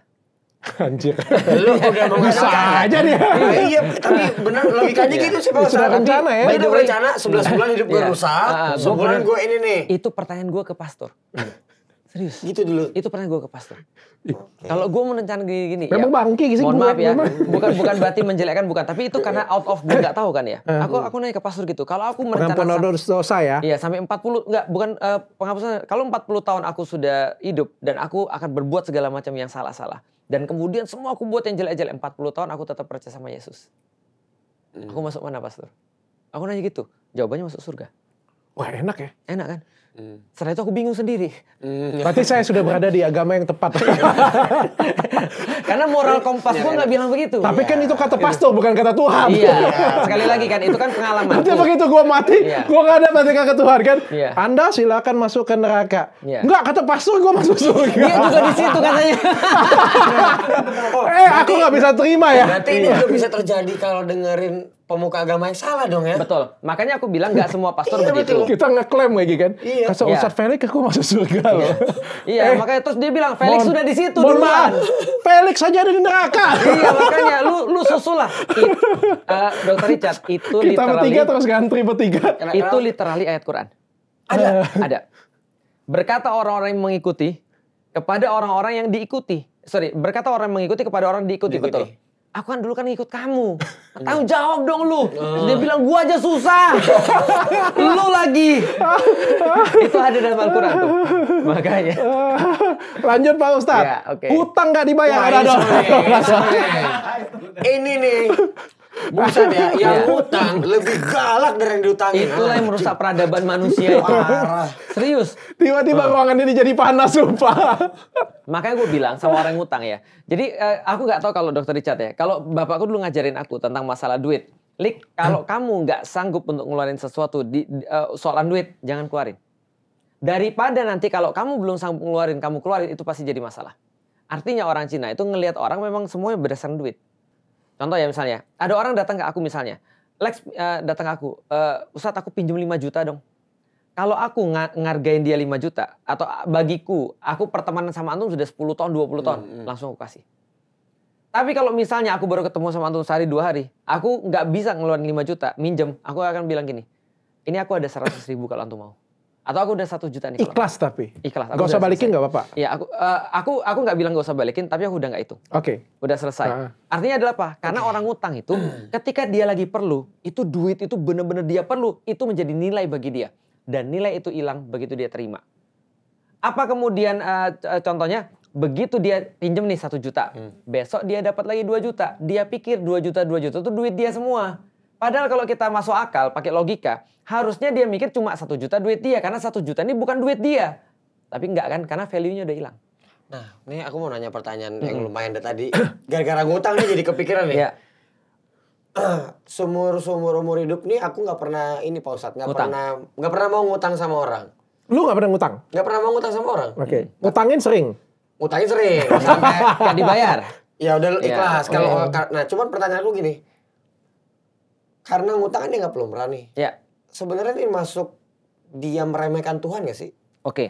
Anjir. Lu udah mau bisa aja dia. Iya, iya tapi benar logikanya iya. gitu sih Pak. Sudah rencana ya. udah rencana 11 nah, bulan hidup gue iya. rusak, ah, sebulan gue ini nih. Itu pertanyaan gue ke pastor. Hmm. Serius. Gitu dulu. Itu pertanyaan gue ke pastor. Kalau gue merencanakan gini-gini. Memang ya, bangke sih Mohon maaf ya. Bukan bukan berarti menjelekkan bukan, tapi itu karena out of gue eh. gak tau kan ya. Eh. Aku aku nanya ke pastor gitu. Kalau aku merencanakan Pengampunan dosa ya. Iya, sampai 40 enggak bukan uh, penghapusan. Kalau 40 tahun aku sudah hidup dan aku akan berbuat segala macam yang salah-salah. Dan kemudian semua aku buat yang jelek-jelek 40 tahun aku tetap percaya sama Yesus. Hmm. Aku masuk mana pastor? Aku nanya gitu. Jawabannya masuk surga. Wah, enak ya. Enak kan? Mm. Setelah itu aku bingung sendiri. Mm. Berarti saya sudah berada di agama yang tepat. Karena moral kompas ya, nggak bilang begitu. Tapi ya. kan iya. itu kata pastor, bukan kata Tuhan. Iya, sekali lagi kan, itu kan pengalaman. Nanti begitu gue mati, ya. gue nggak ada mati kata Tuhan kan. Ya. Anda silakan masuk ke neraka. Ya. Enggak, kata pastor gue masuk surga. Dia juga di situ katanya. eh, aku nggak bisa terima ya. Berarti ini juga bisa terjadi kalau dengerin pemuka agama yang salah dong ya. Betul. Makanya aku bilang nggak semua pastor iya, begitu. Betul. Kita ngeklaim lagi kan. Iya. Kasih iya. Ustadz Felix aku masuk surga loh. Iya, iya eh, makanya terus dia bilang Felix sudah di situ mohon duluan. Maaf. Felix saja ada di neraka. iya, makanya lu lu susulah. lah. Eh, uh, Dokter Richard itu Kita literally, bertiga terus ngantri bertiga. Itu literally ayat Quran. Ada. ada. Berkata orang-orang yang mengikuti kepada orang-orang yang diikuti. Sorry, berkata orang yang mengikuti kepada orang diikuti, diikuti. betul aku kan dulu kan ngikut kamu. Iya. Tahu jawab dong lu. Oh. Dia bilang gua aja susah. lu lagi. itu ada dalam Al-Qur'an tuh. Makanya. Lanjut Pak Ustaz. Ya, okay. Hutang gak dibayar Wah, ada dong. Ini nih Bukan ya, iya. yang utang lebih galak dari yang diutangin. Itulah yang merusak peradaban manusia itu. Serius. Tiba-tiba oh. ruangan ini jadi panas sumpah. Makanya gue bilang sama orang utang ya. Jadi eh, aku nggak tahu kalau dokter Richard ya. Kalau bapakku dulu ngajarin aku tentang masalah duit. Lik, kalau kamu nggak sanggup untuk ngeluarin sesuatu di uh, soalan duit, jangan keluarin. Daripada nanti kalau kamu belum sanggup ngeluarin, kamu keluarin itu pasti jadi masalah. Artinya orang Cina itu ngelihat orang memang semuanya berdasarkan duit. Contoh ya misalnya, ada orang datang ke aku misalnya, Lex uh, datang ke aku, uh, eh, Ustaz aku pinjam 5 juta dong. Kalau aku ng ngargain dia 5 juta, atau ah, bagiku, aku pertemanan sama Antum sudah 10 tahun, 20 tahun, hmm, hmm. langsung aku kasih. Tapi kalau misalnya aku baru ketemu sama Antum sehari dua hari, aku nggak bisa ngeluarin 5 juta, minjem, aku akan bilang gini, ini aku ada 100 ribu kalau Antum mau atau aku udah satu juta nih. Ikhlas kalau. tapi. Ikhlas. Aku gak usah balikin nggak apa-apa. Iya aku uh, aku aku nggak bilang gak usah balikin tapi aku udah nggak itu. Oke. Okay. Udah selesai. Nah. Artinya adalah apa? Karena okay. orang utang itu ketika dia lagi perlu itu duit itu bener-bener dia perlu itu menjadi nilai bagi dia dan nilai itu hilang begitu dia terima. Apa kemudian uh, contohnya? Begitu dia pinjem nih satu juta, hmm. besok dia dapat lagi dua juta. Dia pikir dua juta dua juta itu duit dia semua. Padahal kalau kita masuk akal, pakai logika, harusnya dia mikir cuma satu juta duit dia karena satu juta ini bukan duit dia. Tapi enggak kan karena value-nya udah hilang. Nah, ini aku mau nanya pertanyaan hmm. yang lumayan dari tadi. Gara-gara ngutang nih jadi kepikiran nih. Ya. Sumur sumur umur hidup nih aku nggak pernah ini pak Ustadz nggak pernah nggak pernah mau ngutang sama orang. Lu nggak pernah ngutang? Nggak pernah mau ngutang sama orang. Oke. Okay. Ngutangin sering. Ngutangin sering sampai nggak dibayar. Ya udah iya, ikhlas. Ya, okay. Kalau nah cuman pertanyaan aku gini, karena ngutang kan dia nggak perlu merani. Ya. Sebenarnya ini masuk dia meremehkan Tuhan gak sih? Oke. Okay.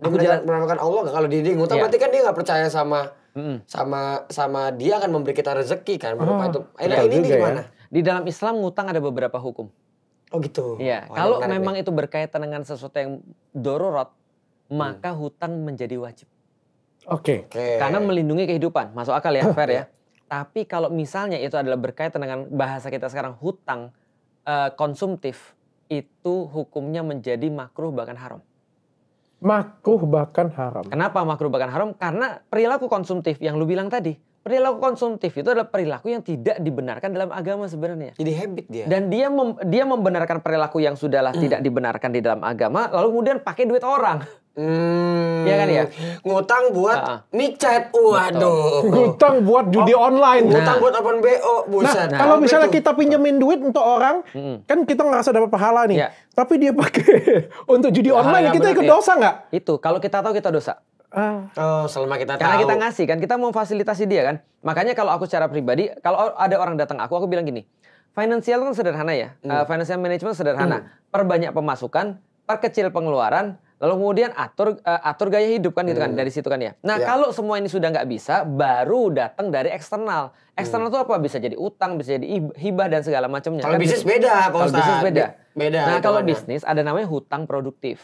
Aku meremehkan, jalan... meremehkan Allah gak? Kalau dia, ngutang ya. berarti kan dia nggak percaya sama mm sama sama dia akan memberi kita rezeki kan berupa ah, oh, itu. Eh, nah, ini ya. gimana? Ya. Di dalam Islam ngutang ada beberapa hukum. Oh gitu. Ya. oh, kalau memang nih. itu berkaitan dengan sesuatu yang dororot, hmm. maka hutang menjadi wajib. Oke. Okay. Okay. Karena melindungi kehidupan, masuk akal ya, fair ya. Iya. Tapi kalau misalnya itu adalah berkaitan dengan bahasa kita sekarang hutang uh, konsumtif itu hukumnya menjadi makruh bahkan haram. Makruh bahkan haram. Kenapa makruh bahkan haram? Karena perilaku konsumtif yang lu bilang tadi perilaku konsumtif itu adalah perilaku yang tidak dibenarkan dalam agama sebenarnya. Jadi habit dia. Dan dia mem, dia membenarkan perilaku yang sudahlah hmm. tidak dibenarkan di dalam agama, lalu kemudian pakai duit orang. Hmm, ya kan ya? Ngutang buat uh, micet. Waduh. Ngutang buat judi oh, online. Ngutang nah. buat open BO, buset. Nah, nah, kalau misalnya itu. kita pinjemin duit untuk orang, hmm. kan kita ngerasa dapat pahala nih. Ya. Tapi dia pakai untuk judi nah, online, kita ikut iya. dosa nggak? Itu, kalau kita tahu kita dosa. Uh, oh, selama kita karena tahu. kita ngasih kan, kita mau fasilitasi dia kan. Makanya kalau aku secara pribadi, kalau ada orang datang aku, aku bilang gini, financial kan sederhana ya, hmm. uh, financial management sederhana. Hmm. Perbanyak pemasukan, perkecil pengeluaran, lalu kemudian atur uh, atur gaya hidup kan gitu kan hmm. dari situ kan ya. Nah yeah. kalau semua ini sudah nggak bisa, baru datang dari eksternal. Hmm. Eksternal hmm. apa? Bisa jadi utang, bisa jadi hibah dan segala macamnya. Kalau kan bisnis gitu. beda, Kalau bisnis beda. Beda. Nah kalau bisnis ada namanya hutang produktif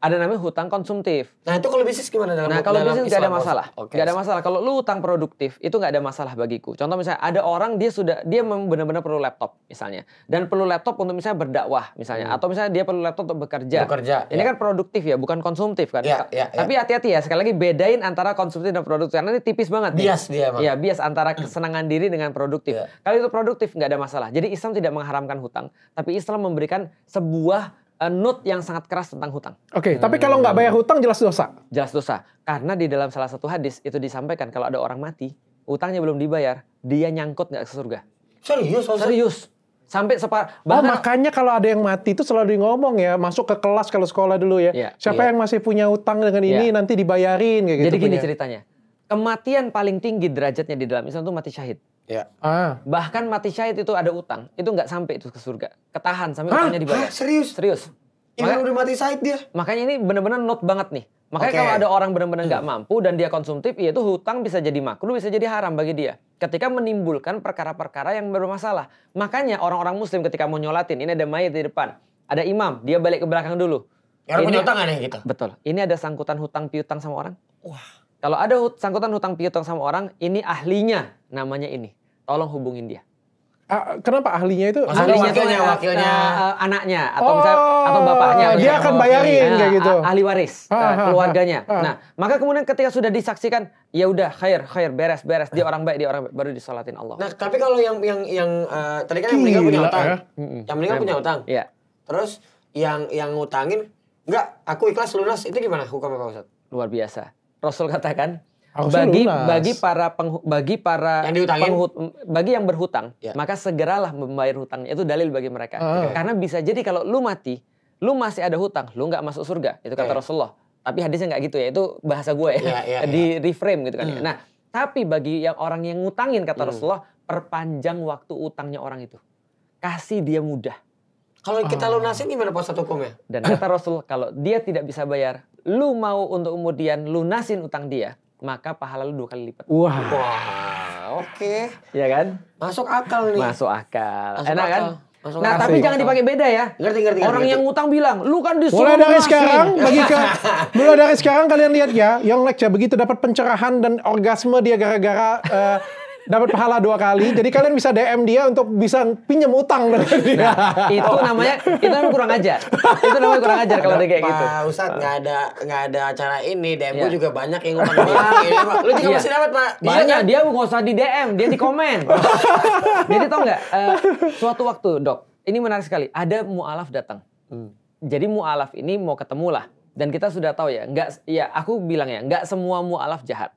ada namanya hutang konsumtif. Nah itu kalau bisnis gimana dalam Nah kalau bisnis nggak ada masalah, nggak okay. ada masalah. Kalau lu hutang produktif itu nggak ada masalah bagiku. Contoh misalnya ada orang dia sudah dia benar-benar perlu laptop misalnya dan perlu laptop untuk misalnya berdakwah misalnya hmm. atau misalnya dia perlu laptop untuk bekerja. Bekerja. Ini ya. kan produktif ya, bukan konsumtif kan. Ya, ya, ya. Tapi hati-hati ya sekali lagi bedain antara konsumtif dan produktif karena ini tipis banget. Bias nih. dia. Iya, bias antara kesenangan diri dengan produktif. Ya. Kalau itu produktif nggak ada masalah. Jadi Islam tidak mengharamkan hutang, tapi Islam memberikan sebuah uh, note yang sangat keras tentang hutang. Oke, okay, hmm. tapi kalau nggak bayar hutang jelas dosa. Jelas dosa, karena di dalam salah satu hadis itu disampaikan kalau ada orang mati, hutangnya belum dibayar, dia nyangkut nggak ke surga. Serius? Serius. serius. Sampai separ. Oh, bahkan, oh, makanya kalau ada yang mati itu selalu ngomong ya, masuk ke kelas kalau sekolah dulu ya. ya Siapa ya. yang masih punya hutang dengan ini ya. nanti dibayarin kayak gitu Jadi gitu. gini punya. ceritanya. Kematian paling tinggi derajatnya di dalam Islam itu mati syahid. Ya. Ah. Bahkan mati syahid itu ada utang, itu nggak sampai itu ke surga. Ketahan sampai utangnya dibayar. Hah? Serius? Serius. Ini udah mati syahid dia. Makanya ini benar-benar not banget nih. Makanya okay. kalau ada orang benar-benar nggak hmm. mampu dan dia konsumtif, ya itu hutang bisa jadi makruh, bisa jadi haram bagi dia. Ketika menimbulkan perkara-perkara yang bermasalah. Makanya orang-orang muslim ketika mau nyolatin, ini ada mayat di depan, ada imam, dia balik ke belakang dulu. Ya, ini, punya hutang aneh gitu? Betul. Ini ada sangkutan hutang piutang sama orang. Wah. Kalau ada sangkutan hutang piutang sama orang, ini ahlinya namanya ini. Tolong hubungin dia. Ah, ah, kenapa ahlinya itu? Maksudnya ahlinya wakilnya, itu, wakilnya. Uh, anaknya atau oh, misalnya, atau bapaknya. Atau dia akan bayarin nah, kayak gitu. Ahli waris, ah, eh, ah keluarganya. Ah, nah, maka kemudian ketika sudah disaksikan, ya udah khair, khair, beres, beres. Dia orang baik, dia orang baik, baru disolatin Allah. Nah, tapi kalau yang yang yang uh, tadi kan yang meninggal punya utang, ya. yang meninggal punya utang. Iya. Terus yang yang ngutangin, enggak, aku ikhlas lunas. Itu gimana hukumnya Pak Ustadz? Luar biasa Rasul katakan bagi bagi para peng, bagi para yang penghut, bagi yang berhutang ya. maka segeralah membayar hutangnya itu dalil bagi mereka uh. karena bisa jadi kalau lu mati lu masih ada hutang lu nggak masuk surga itu kata yeah. Rasulullah tapi hadisnya nggak gitu ya itu bahasa gue ya, yeah, yeah, ya. di reframe gitu kan ya. hmm. nah tapi bagi yang orang yang ngutangin kata hmm. Rasulullah perpanjang waktu utangnya orang itu kasih dia mudah kalau kita ah. lunasin gimana puasa Ustaz hukumnya? Dan kata Rasul, kalau dia tidak bisa bayar, lu mau untuk kemudian lunasin utang dia, maka pahala lu dua kali lipat. Wah. Wow. Oke. Okay. Iya kan? Masuk akal nih. Masuk akal. Masuk Enak kan? akal. kan? Masuk nah, tapi jangan dipakai beda ya. Ngerti, ngerti, Orang ngerti. yang ngutang bilang, lu kan disuruh Mulai dari sekarang, bagi ke, mulai dari sekarang kalian lihat ya, yang Lecture ya, begitu dapat pencerahan dan orgasme dia gara-gara uh, dapat pahala dua kali. Jadi kalian bisa DM dia untuk bisa pinjam utang dari nah, dia. Nah, itu namanya itu namanya kurang ajar. Itu namanya kurang ajar kalau ada kayak gitu. Pak Ustad nggak ada nggak ada acara ini. DM ya. juga banyak yang ngomong dia. Iya, Lu juga ya. masih dapat Pak. Bisa banyak kan? dia nggak usah di DM, dia di komen. Jadi tau nggak? Uh, suatu waktu dok, ini menarik sekali. Ada mualaf datang. Hmm. Jadi mualaf ini mau ketemu lah. Dan kita sudah tahu ya, nggak, ya aku bilang ya, nggak semua mualaf jahat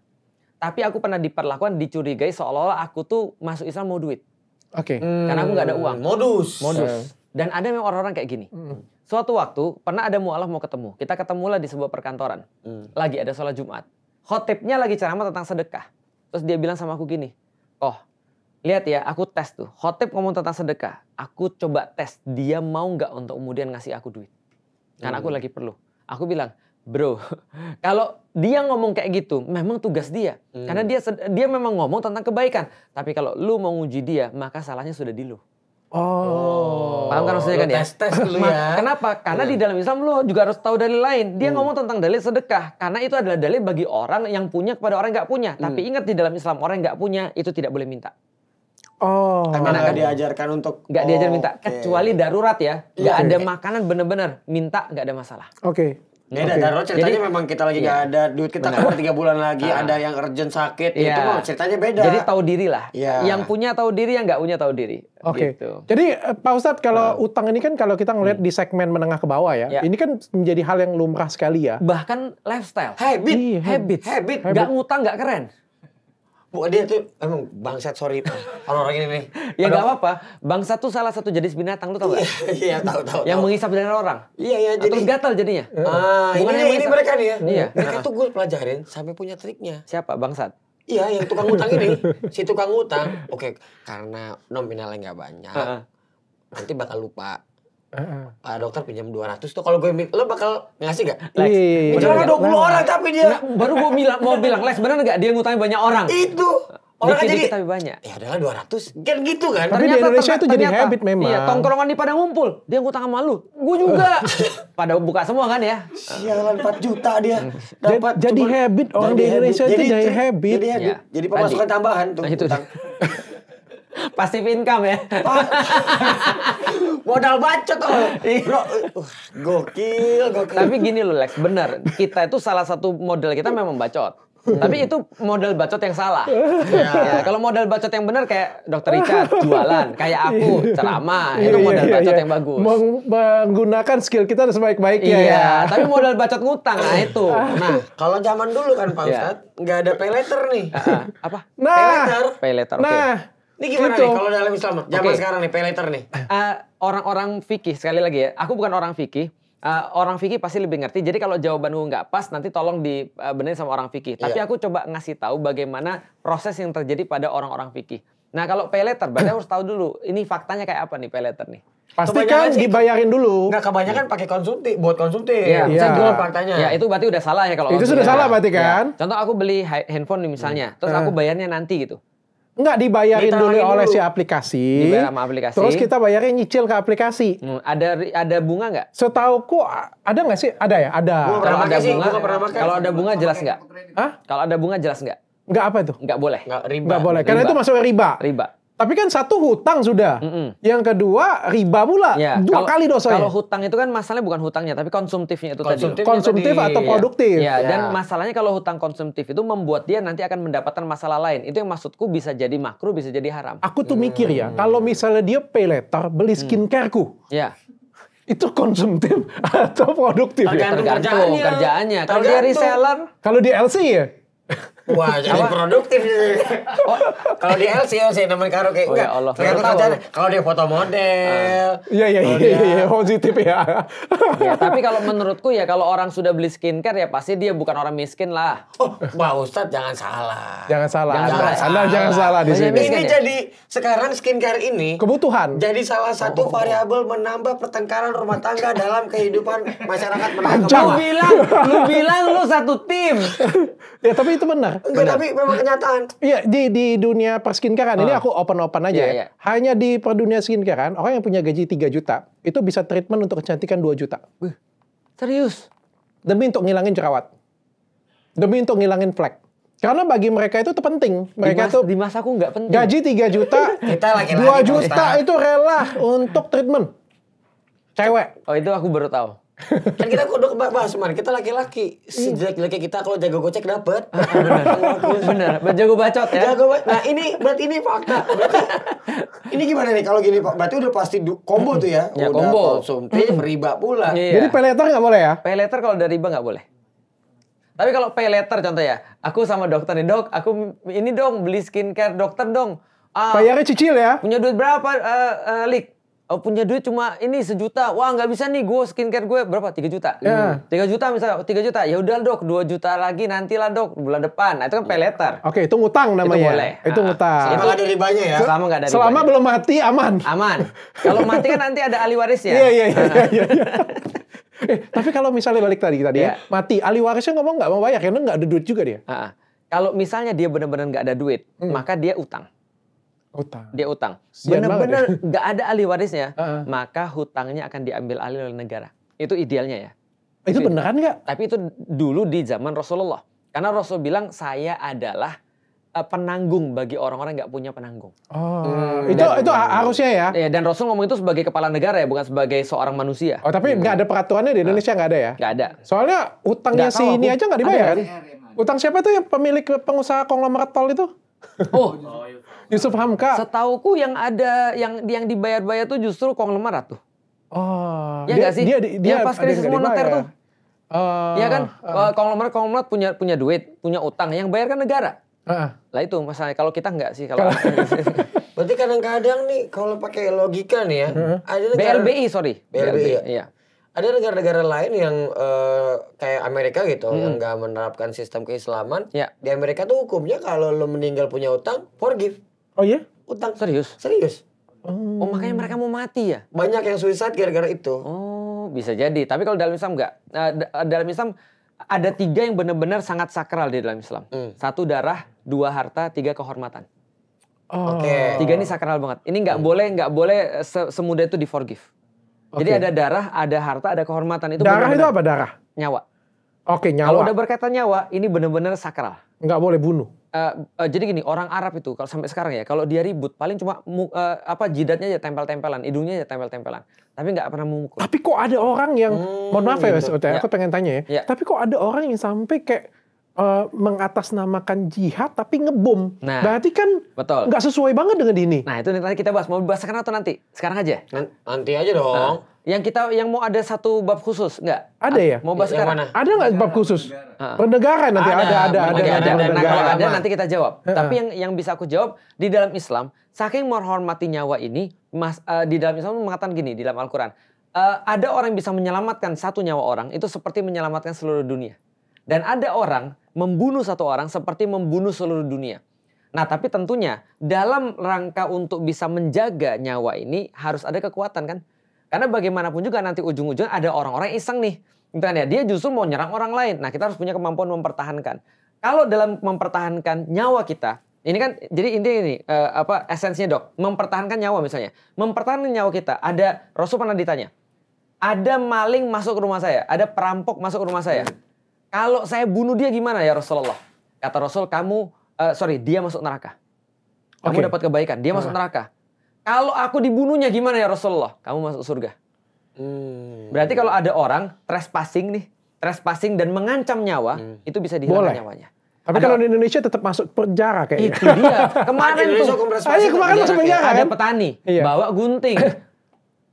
tapi aku pernah diperlakukan dicurigai seolah-olah aku tuh masuk Islam mau duit. Oke. Okay. Hmm. Karena aku nggak ada uang. Modus. Modus. Yeah. Dan ada memang orang-orang kayak gini. Hmm. Suatu waktu pernah ada mualaf mau ketemu. Kita ketemulah di sebuah perkantoran. Hmm. Lagi ada sholat Jumat. Khotibnya lagi ceramah tentang sedekah. Terus dia bilang sama aku gini, "Oh, lihat ya, aku tes tuh. Khotib ngomong tentang sedekah. Aku coba tes dia mau nggak untuk kemudian ngasih aku duit. Karena hmm. aku lagi perlu." Aku bilang, bro kalau dia ngomong kayak gitu memang tugas dia hmm. karena dia dia memang ngomong tentang kebaikan tapi kalau lu mau uji dia maka salahnya sudah di lu Oh, paham kan maksudnya kan ya? Tes tes dulu ya. Kenapa? Karena hmm. di iya. dalam Islam lu juga harus tahu dalil lain. Dia hmm. ngomong tentang dalil sedekah, karena itu adalah dalil bagi orang yang punya kepada orang nggak punya. Hmm. Tapi ingat di dalam Islam orang nggak punya itu tidak boleh minta. Oh, karena nggak diajarkan untuk nggak oh, diajar minta oh, okay. kecuali darurat ya. Nggak okay. Iya. ada makanan bener-bener minta nggak ada masalah. Oke. Okay. Ya okay. darurat ceritanya jadi, memang kita lagi iya. gak ada duit kita keluar tiga bulan lagi ah. ada yang urgent sakit yeah. itu iya. mah ceritanya beda. Jadi tahu diri lah. Yeah. Yang punya tahu diri yang nggak punya tahu diri. Oke. Okay. Gitu. Jadi eh, Pak Ustadz kalau nah. utang ini kan kalau kita ngelihat hmm. di segmen menengah ke bawah ya, yeah. ini kan menjadi hal yang lumrah sekali ya. Bahkan lifestyle. Habit. Iya, habit. Habit. Habit. Gak ngutang gak keren. Bu, dia tuh emang bangsat sorry orang-orang ah, ini nih. Ya nggak apa-apa. Bangsat tuh salah satu jenis binatang lu tau gak? Iya, iya tahu tahu. Yang menghisap mengisap darah orang. Iya iya. Jadi... Terus gatal jadinya. Ah Bukan ini, ini mereka nih ya. Iya. Mereka tuh gue pelajarin sampai punya triknya. Siapa bangsat? Iya yang tukang utang ini. Si tukang utang. Oke karena nominalnya nggak banyak. Nanti bakal lupa Uh, Pak dokter pinjam 200 tuh kalau gue lo bakal ngasih gak? Lex. Iya, Cuma 20 bener, orang tapi dia. Nah, baru gue bilang mau bilang Lex bener gak dia ngutangin banyak orang? Itu. Orang aja -dikit jadi tapi banyak. Ya adalah 200. Kan gitu kan. Tapi ternyata, di Indonesia itu jadi habit memang. Iya, tongkrongan di pada ngumpul. Dia ngutang sama lu. Gue juga. pada buka semua kan ya. Sialan 4 juta dia. Hmm. Dapat jadi, habit orang di Indonesia itu jadi habit. Jadi, habit. Iya. jadi pemasukan tambahan tuh. Nah, itu. Pasif income ya. Modal bacot loh. Bro, iya. uh, gokil, gokil. Tapi gini loh Lex, bener. Kita itu salah satu model kita memang bacot. Tapi itu model bacot yang salah. Yeah. Ya, kalau model bacot yang benar kayak Dokter Richard jualan, kayak aku iya. ceramah, yeah, itu iya, model bacot yeah. yang bagus. Menggunakan skill kita sebaik-baiknya. Iya, ya. tapi modal bacot ngutang nah itu. Nah, kalau zaman dulu kan Pak Ustadz, nggak ada pay letter nih. Uh, apa? Nah, pay letter. Pay letter. Okay. Nah, ini gimana gitu. nih kalau dalam Islam zaman okay. sekarang nih pay later nih? orang eh, orang-orang fikih sekali lagi ya. Aku bukan orang fikih. Uh, orang fikih pasti lebih ngerti. Jadi kalau jawaban gue nggak pas, nanti tolong dibenerin eh, sama orang fikih. Tapi yeah. aku coba ngasih tahu bagaimana proses yang terjadi pada orang-orang fikih. Nah kalau pay letter, berarti harus tahu dulu ini faktanya kayak apa nih pay letter nih. Pasti kan dibayarin dulu. Nggak kebanyakan iya. pakai konsumtif, buat konsumtif. Iya, yeah. yeah. faktanya. Ya itu berarti udah salah ya kalau. Itu sudah salah berarti kan. Ya. Contoh aku beli handphone nih misalnya, hmm. terus aku hmm. bayarnya nanti gitu. Nggak dibayarin dulu, dulu oleh si aplikasi. Dibayar sama aplikasi. Terus kita bayarin nyicil ke aplikasi. Hmm, ada ada bunga nggak? Setauku ada nggak sih? Ada ya? Ada. Kalau ada bunga, kalau ada bunga jelas nggak? Hah? Kalau ada bunga jelas nggak? Nggak apa itu? Nggak boleh. Nggak riba. Nggak boleh. Karena itu masuk riba. Riba. Tapi kan satu hutang sudah. Mm -mm. Yang kedua riba pula. Ya. Dua kalo, kali dosa. Ya? Kalau hutang itu kan masalahnya bukan hutangnya tapi konsumtifnya itu konsumtifnya tadi. Konsumtif iya. atau produktif. Ya. ya, dan masalahnya kalau hutang konsumtif itu membuat dia nanti akan mendapatkan masalah lain. Itu yang maksudku bisa jadi makruh, bisa jadi haram. Aku tuh hmm. mikir ya, hmm. kalau misalnya dia pay letter beli hmm. skincareku. Hmm. Ya itu konsumtif atau produktif ya? tergantung ya? kerjaannya, kalau dia reseller kalau di LC ya Wah, jadi produktif Oh, kalau di ya sih namanya karaoke. Oh, ya Allah. Kalau dia foto model. Ah. Iya, iya, iya, iya, positif ya. ya, tapi kalau menurutku ya kalau orang sudah beli skincare ya pasti dia bukan orang miskin lah. Oh, Pak Ustadz jangan salah. Jangan salah. Jangan salah. Anda jangan salah di sini. Ini ya? jadi sekarang skincare ini kebutuhan. Jadi salah satu variabel menambah pertengkaran rumah tangga dalam kehidupan masyarakat menengah ke bawah. Lu bilang, lu bilang lu satu tim. ya, tapi itu benar Enggak, benar. tapi memang kenyataan. Iya, di di dunia kan. uh. ini ah. aku open-open aja yeah, ya. Yeah. Hanya di per dunia skincare kan. orang yang punya gaji 3 juta itu bisa treatment untuk kecantikan 2 juta. Uh, serius? Demi untuk ngilangin jerawat. Demi untuk ngilangin flek. Karena bagi mereka itu terpenting Mereka di tuh di masa aku nggak penting. Gaji 3 juta, kita lagi 2 juta kita. itu rela untuk treatment. Cewek. Oh, itu aku baru tahu kan kita kudu bahas kemarin kita laki-laki sejelek laki kita kalau jago gocek dapat ah, ah, bener bener jago bacot ya jago bacot nah ini berarti ini fakta berarti ini gimana nih kalau gini pak berarti udah pasti combo tuh ya ya udah combo konsumtif hmm. riba pula iya. jadi peleter letter nggak boleh ya peleter kalau dari riba nggak boleh tapi kalau pay letter contoh ya aku sama dokter nih dok aku ini dong beli skincare dokter dong Uh, Bayarnya cicil ya? Punya duit berapa, uh, uh, Lik? oh, punya duit cuma ini sejuta wah nggak bisa nih gue skincare gue berapa tiga juta yeah. tiga juta misalnya tiga juta ya udah dok dua juta lagi nanti lah dok bulan depan nah, itu kan pay letter oke itu ngutang namanya itu boleh itu ah, ngutang ya? selama nggak ada ribanya ya selama enggak ada ribanya. selama belum mati aman aman kalau mati kan nanti ada ahli waris ya. iya iya iya, ah. iya iya Eh, tapi kalau misalnya balik tadi tadi yeah. ya, iya. mati ahli warisnya ngomong nggak mau bayar karena nggak ada duit juga dia. Uh -uh. Kalau misalnya dia benar-benar nggak ada duit, hmm. maka dia utang utang. dia utang. Benar-benar ya. nggak ada ahli warisnya, uh-uh. maka hutangnya akan diambil alih oleh negara. Itu idealnya ya. Itu, itu beneran nggak? Tapi itu dulu di zaman Rasulullah. Karena Rasul bilang saya adalah e, penanggung bagi orang-orang nggak punya penanggung. Oh, hmm, itu dan, itu harusnya ya. ya. Dan Rasul ngomong itu sebagai kepala negara ya, bukan sebagai seorang manusia. Oh, tapi nggak hmm. ada peraturannya di Indonesia nggak nah. ada ya? Nggak ada. Soalnya utangnya gak si ini aja nggak dibayar kan? kan? Utang siapa tuh yang pemilik pengusaha konglomerat tol itu? Oh, oh iya. Yusuf Hamka. Setauku yang ada yang yang dibayar-bayar tuh justru konglomerat tuh. Oh. Ya enggak sih? Dia, dia, yang pas krisis moneter tuh. Uh, ya kan uh, ah. eh, konglomerat konglomerat punya punya duit, punya utang yang bayarkan negara. Uh, lah itu masalahnya kalau kita nggak sih kalau Berarti kadang-kadang nih kalau pakai logika nih ya, uh ada negara, BLBI sorry, BLBI, BLBI ya. Iya. Ada negara-negara lain yang uh, kayak Amerika gitu hmm. yang nggak menerapkan sistem keislaman. Ya. Di Amerika tuh hukumnya kalau lo meninggal punya utang, forgive. Oh iya? Utang. Serius? Serius. Oh. oh makanya mereka mau mati ya? Banyak yang suicide gara-gara itu. Oh bisa jadi. Tapi kalau dalam Islam nggak. Nah, dalam Islam ada tiga yang benar-benar sangat sakral di dalam Islam. Hmm. Satu darah, dua harta, tiga kehormatan. Oh. Oke. Okay. Tiga ini sakral banget. Ini nggak hmm. boleh nggak boleh eh, se semudah itu di forgive. Okay. Jadi ada darah, ada harta, ada kehormatan itu. Darah benar -benar itu apa darah? Nyawa. Oke okay, nyawa. Kalau udah berkaitan nyawa, ini benar-benar sakral. Nggak boleh bunuh. Uh, uh, jadi gini orang Arab itu kalau sampai sekarang ya kalau dia ribut paling cuma uh, apa jidatnya aja tempel-tempelan hidungnya aja tempel-tempelan tapi nggak pernah memukul tapi kok ada orang yang hmm, mohon maaf ya gitu. ya. aku pengen tanya ya, ya tapi kok ada orang yang sampai kayak uh, mengatasnamakan jihad tapi ngebom. Nah, berarti kan betul. nggak sesuai banget dengan ini. Nah itu nanti kita bahas. Mau bahas sekarang atau nanti? Sekarang aja. Nanti aja dong. Nah, yang kita yang mau ada satu bab khusus enggak? Ada ah, ya. Mau bahas yang sekarang? Mana? Ada nggak bab khusus? Pernegara ah. nanti ada ada ada ada. ada, ada, ada, ada nah. nanti kita jawab. Uh Tapi yang yang bisa aku jawab di dalam Islam saking menghormati nyawa ini, mas, uh, di dalam Islam mengatakan gini di dalam Al Quran. Uh, eh, ada orang yang bisa menyelamatkan satu nyawa orang itu seperti menyelamatkan seluruh dunia. Dan ada orang membunuh satu orang seperti membunuh seluruh dunia. Nah, tapi tentunya dalam rangka untuk bisa menjaga nyawa ini harus ada kekuatan kan? Karena bagaimanapun juga nanti ujung-ujung ada orang-orang iseng nih. Gitu kan ya, dia justru mau nyerang orang lain. Nah, kita harus punya kemampuan mempertahankan. Kalau dalam mempertahankan nyawa kita, ini kan jadi intinya ini uh, eh, apa esensinya Dok, mempertahankan nyawa misalnya. Mempertahankan nyawa kita, ada Rasul pernah ditanya, ada maling masuk ke rumah saya, ada perampok masuk ke rumah saya. Kalau saya bunuh dia gimana ya Rasulullah? Kata Rasul, kamu uh, sorry, dia masuk neraka. Kamu okay. dapat kebaikan, dia masuk ah. neraka. Kalau aku dibunuhnya gimana ya Rasulullah? Kamu masuk surga. Hmm. Berarti kalau ada orang trespassing nih, trespassing dan mengancam nyawa, hmm. itu bisa dihilangkan nyawanya. Tapi kalau di Indonesia tetap masuk penjara kayaknya. Itu dia. Kemarin tuh. Ayo kemarin masuk penjara iya. kan? Ada petani iya. bawa gunting.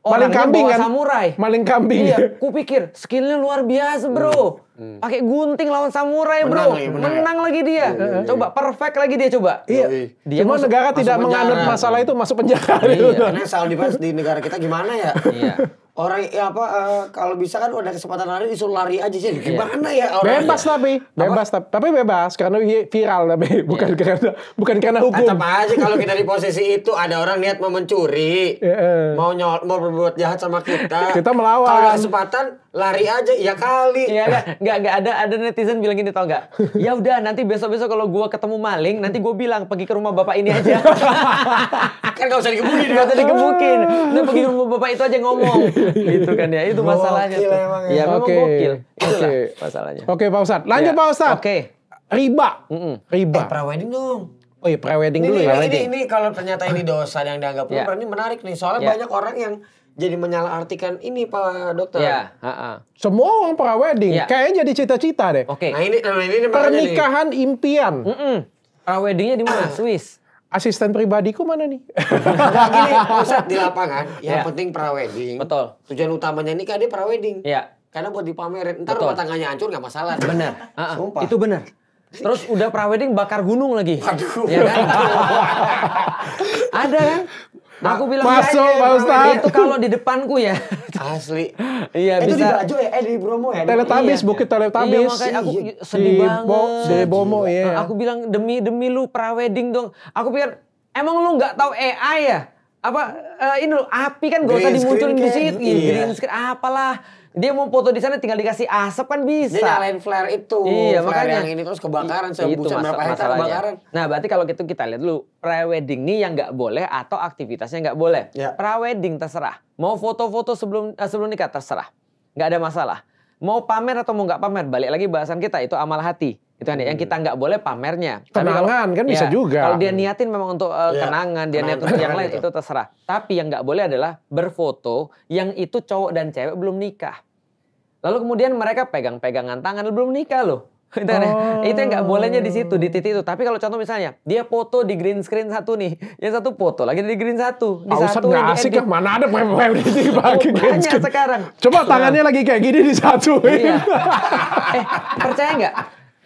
Orang maling kambing kan? samurai. Maling kambing. Iya, kupikir skillnya luar biasa bro. Hmm. Hmm. Pakai gunting lawan samurai, menang Bro. ya, menang, menang ya. lagi dia. Iya, iya, iya, coba perfect lagi dia coba. Iya. Dia Cuma masuk, negara masuk tidak menganut masalah itu masuk penjara. Iya. iya. Karena soal di, di negara kita gimana ya? Iya. Orang ya apa uh, kalau bisa kan udah kesempatan lari disuruh lari aja sih. Gimana ya orang Bebas ya? tapi, bebas tapi bebas karena viral tapi yeah. bukan karena bukan karena hukum. Tetap aja kalau kita di posisi itu ada orang niat mau mencuri, yeah. mau nyol mau berbuat jahat sama kita. kita melawan. Kalau ada kesempatan lari aja ya kali. Iya, Gak, enggak ada ada netizen bilang gini tau gak? Ya udah nanti besok-besok kalau gue ketemu maling, nanti gue bilang pergi ke rumah bapak ini aja. kan gak usah dikebukin. Ya? Gak usah dikebukin. Nah pergi ke rumah bapak itu aja ngomong. Iya, iya. gitu kan ya, itu masalahnya. Gokil tuh. emang ya. Ya memang okay. okay. masalahnya. Oke okay, Pak Ustadz. Lanjut ya. Pak Ustadz. Oke. Okay. Riba. Mm -mm. Riba. Eh, prawedding dong. Oh iya, prewedding dulu ini, ya. Ini, ini, ini kalau ternyata ini dosa yang dianggap lumrah ya. yeah. ini menarik nih. Soalnya yeah. banyak orang yang jadi menyalahartikan ini Pak Dokter. Ya, ha Semua orang para wedding ya. kayaknya jadi cita-cita deh. Oke. Okay. Nah ini nah, ini, pernikahan nih. impian. Mm -mm. Para weddingnya di mana? Swiss. Asisten pribadiku mana nih? nah, gini, pusat di lapangan. Yang ya. penting para wedding. Betul. Tujuan utamanya nikah dia para wedding. Iya. Karena buat dipamerin. Ntar Betul. rumah tangganya hancur gak masalah. Bener. Sumpah. Itu bener. Terus udah prawedding bakar gunung lagi. Waduh. Ya kan? Ada kan? Nah, aku bilang masuk ya, ya Pak ya, Ustaz. Itu kalau di depanku ya. Asli. iya eh, bisa. Itu di ya, eh di Bromo ya. Teletabis, iya. Bukit Teletabis. Iya makanya aku iya, sedih di banget. di Bomo ya. Yeah. Aku bilang demi demi lu prawedding dong. Aku pikir emang lu nggak tahu AI ya? Apa uh, ini lu api kan gak usah dimunculin di kan? situ. Iya, iya. Green screen apalah dia mau foto di sana tinggal dikasih asap kan bisa. Dia nyalain flare itu. Iya, flare makanya yang ini terus kebakaran saya itu buset berapa hektar kebakaran. Nah, berarti kalau gitu kita lihat dulu prewedding nih yang nggak boleh atau aktivitasnya nggak boleh. Ya. Prewedding terserah. Mau foto-foto sebelum eh, sebelum nikah terserah. Nggak ada masalah. Mau pamer atau mau nggak pamer, balik lagi bahasan kita itu amal hati itu aneh. Yang kita hmm. nggak boleh pamernya. Kenangan kalau, kan bisa iya. juga. Kalau dia niatin memang untuk uh, ya, kenangan, dia niat untuk yang lain itu. terserah. Tapi yang nggak boleh adalah berfoto yang itu cowok dan cewek belum nikah. Lalu kemudian mereka pegang-pegangan tangan belum nikah loh. Itu, oh. itu yang nggak bolehnya di situ di titik itu. Tapi kalau contoh misalnya dia foto di green screen satu nih, yang satu foto lagi di green satu, di satu nggak asik kan? Mana ada pemain pemain di pakai oh, green screen sekarang. Coba tangannya lagi kayak gini di satu. Iya. eh percaya nggak?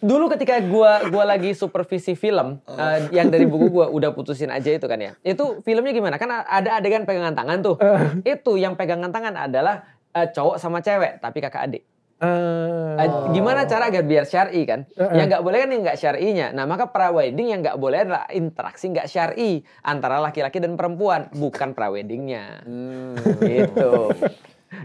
dulu ketika gua gua lagi supervisi film oh. uh, yang dari buku gua udah putusin aja itu kan ya. Itu filmnya gimana? Kan ada adegan pegangan tangan tuh. Uh. Itu yang pegangan tangan adalah uh, cowok sama cewek tapi kakak adik. Uh, uh, gimana cara agar biar syari kan? Uh, uh. Yang nggak boleh kan yang nggak syarinya. Nah maka wedding yang nggak boleh adalah interaksi nggak syari antara laki-laki dan perempuan, bukan weddingnya. Hmm, gitu.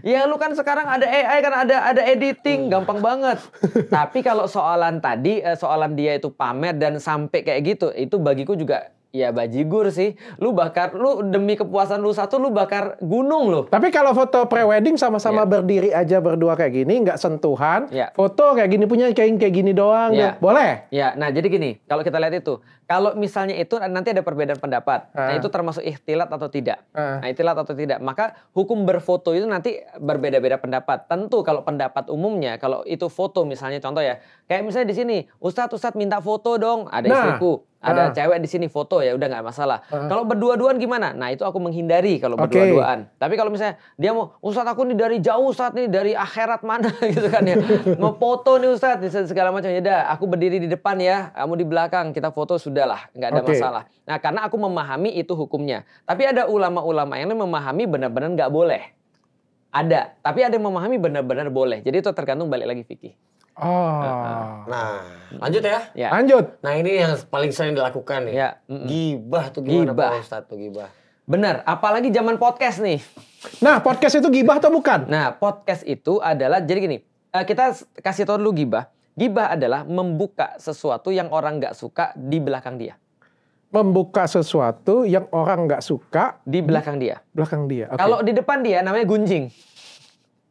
Ya lu kan sekarang ada AI kan ada ada editing, iya. gampang banget. Tapi kalau soalan tadi eh, soalan dia itu pamer dan sampai kayak gitu, itu bagiku juga Ya bajigur sih. Lu bakar, lu demi kepuasan lu satu, lu bakar gunung lu. Tapi kalau foto prewedding sama-sama yeah. berdiri aja berdua kayak gini, nggak sentuhan. Yeah. Foto kayak gini punya kayak kayak gini doang, yeah. Ya. boleh? Ya. Yeah. Nah jadi gini, kalau kita lihat itu, kalau misalnya itu nah, nanti ada perbedaan pendapat. Uh. Nah ah. itu termasuk ikhtilat atau tidak. Uh. Nah ikhtilat atau tidak, maka hukum berfoto itu nanti berbeda-beda pendapat. Tentu kalau pendapat umumnya, kalau itu foto misalnya contoh ya, kayak misalnya di sini, ustadz ustadz minta foto dong, ada nah, istriku ada ah. cewek di sini foto ya udah nggak masalah. Ah. Kalau berdua-duaan gimana? Nah itu aku menghindari kalau okay. berdua-duaan. Tapi kalau misalnya dia mau Ustadz aku nih dari jauh saat nih dari akhirat mana gitu kan ya mau foto nih Ustadz segala macam ya udah aku berdiri di depan ya kamu di belakang kita foto sudahlah nggak ada okay. masalah. Nah karena aku memahami itu hukumnya. Tapi ada ulama-ulama yang memahami benar-benar nggak boleh. Ada, tapi ada yang memahami benar-benar boleh. Jadi itu tergantung balik lagi fikih. Oh. Nah, lanjut ya. ya. Lanjut. Nah, ini yang paling sering dilakukan nih. Ya. Mm -mm. Gibah tuh gimana gibah. Pak Ustadz tuh gibah? Benar, apalagi zaman podcast nih. Nah, podcast itu gibah atau bukan? Nah, podcast itu adalah jadi gini, eh, kita kasih tahu dulu gibah. Gibah adalah membuka sesuatu yang orang nggak suka di belakang dia. Membuka sesuatu yang orang nggak suka di belakang dia. Belakang dia. Okay. Kalau di depan dia namanya gunjing.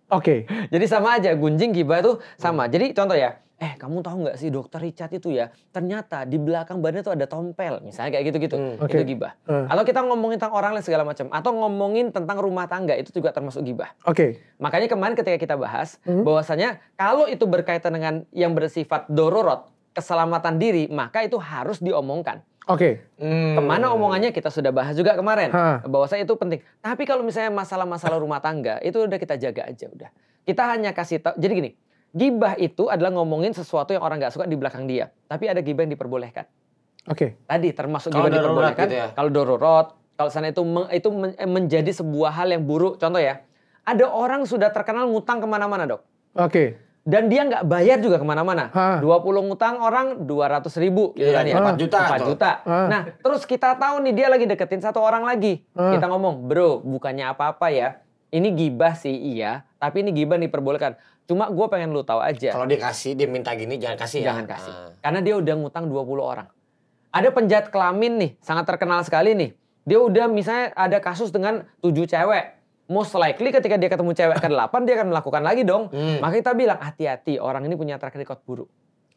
Oke. Okay. Jadi sama aja gunjing gibah tuh sama. Hmm. Jadi contoh ya, eh kamu tahu nggak sih dokter Richard itu ya ternyata di belakang badannya tuh ada tompel misalnya kayak gitu-gitu hmm. okay. itu gibah. Hmm. Atau kita ngomongin tentang orang lain segala macam atau ngomongin tentang rumah tangga itu juga termasuk gibah. Oke. Okay. Makanya kemarin ketika kita bahas hmm. bahwasanya kalau itu berkaitan dengan yang bersifat dororot keselamatan diri maka itu harus diomongkan. Oke. Okay. Hmm. Kemana omongannya kita sudah bahas juga kemarin. Ha. saya itu penting. Tapi kalau misalnya masalah-masalah rumah tangga itu udah kita jaga aja udah. Kita hanya kasih tahu. Jadi gini, gibah itu adalah ngomongin sesuatu yang orang nggak suka di belakang dia. Tapi ada gibah yang diperbolehkan. Oke. Okay. Tadi termasuk gibah diperbolehkan. Gitu ya? Kalau dororot, kalau sana itu itu eh, menjadi sebuah hal yang buruk. Contoh ya, ada orang sudah terkenal ngutang kemana-mana dok. Oke. Okay dan dia nggak bayar juga kemana-mana. Dua puluh ngutang orang dua ratus ribu gitu kan ya. Empat juta. Empat juta. Ha. Nah terus kita tahu nih dia lagi deketin satu orang lagi. Ha. Kita ngomong, bro bukannya apa-apa ya. Ini gibah sih iya, tapi ini gibah diperbolehkan. Cuma gue pengen lu tahu aja. Kalau dikasih, dia minta gini jangan kasih ya. Jangan kasih. Ha. Ah. Karena dia udah ngutang dua puluh orang. Ada penjahat kelamin nih, sangat terkenal sekali nih. Dia udah misalnya ada kasus dengan tujuh cewek most likely ketika dia ketemu cewek ke-8 dia akan melakukan lagi dong. Hmm. Maka kita bilang hati-hati orang ini punya track record buruk.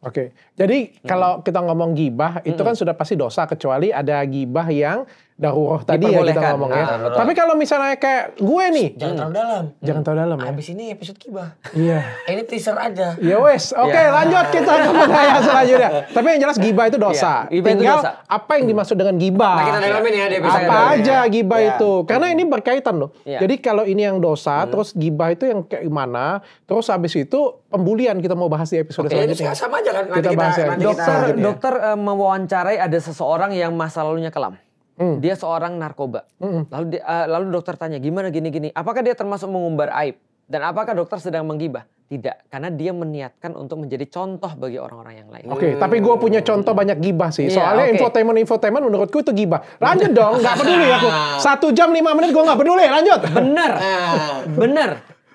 Oke. Okay. Jadi hmm. kalau kita ngomong gibah itu hmm. kan sudah pasti dosa kecuali ada gibah yang daruroh tadi ya kita ngomong ya. Nah, Tapi kalau misalnya kayak gue nih, jangan terlalu dalam. Jangan terlalu dalam ya. Habis ini episode kibah. Iya. ini teaser aja. Ya wes, oke okay, ya. lanjut kita ke budaya selanjutnya. Tapi yang jelas gibah itu dosa. Iya. Gibah itu dosa. apa yang dimaksud dengan gibah? Nah, kita dalamin ya di episode Apa aja gibah yeah. itu? Karena ini berkaitan loh. Yeah. Jadi kalau ini yang dosa, hmm. terus gibah itu yang kayak gimana? Terus habis itu pembulian kita mau bahas di episode okay. selanjutnya. Sama aja kan nanti kita, kita bahas. Ya. Dokter ya. dokter eh, mewawancarai ada seseorang yang masa lalunya kelam. Mm. Dia seorang narkoba. Mm. Lalu dia, uh, lalu dokter tanya, "Gimana gini-gini? Apakah dia termasuk mengumbar aib? Dan apakah dokter sedang menggibah?" Tidak, karena dia meniatkan untuk menjadi contoh bagi orang-orang yang lain. Oke, okay, tapi gue punya contoh banyak gibah sih. Yeah, Soalnya okay. infotainment infotainment menurutku itu gibah. Lanjut dong, nggak peduli aku. Satu jam lima menit gue nggak peduli. Lanjut. Bener, ah. bener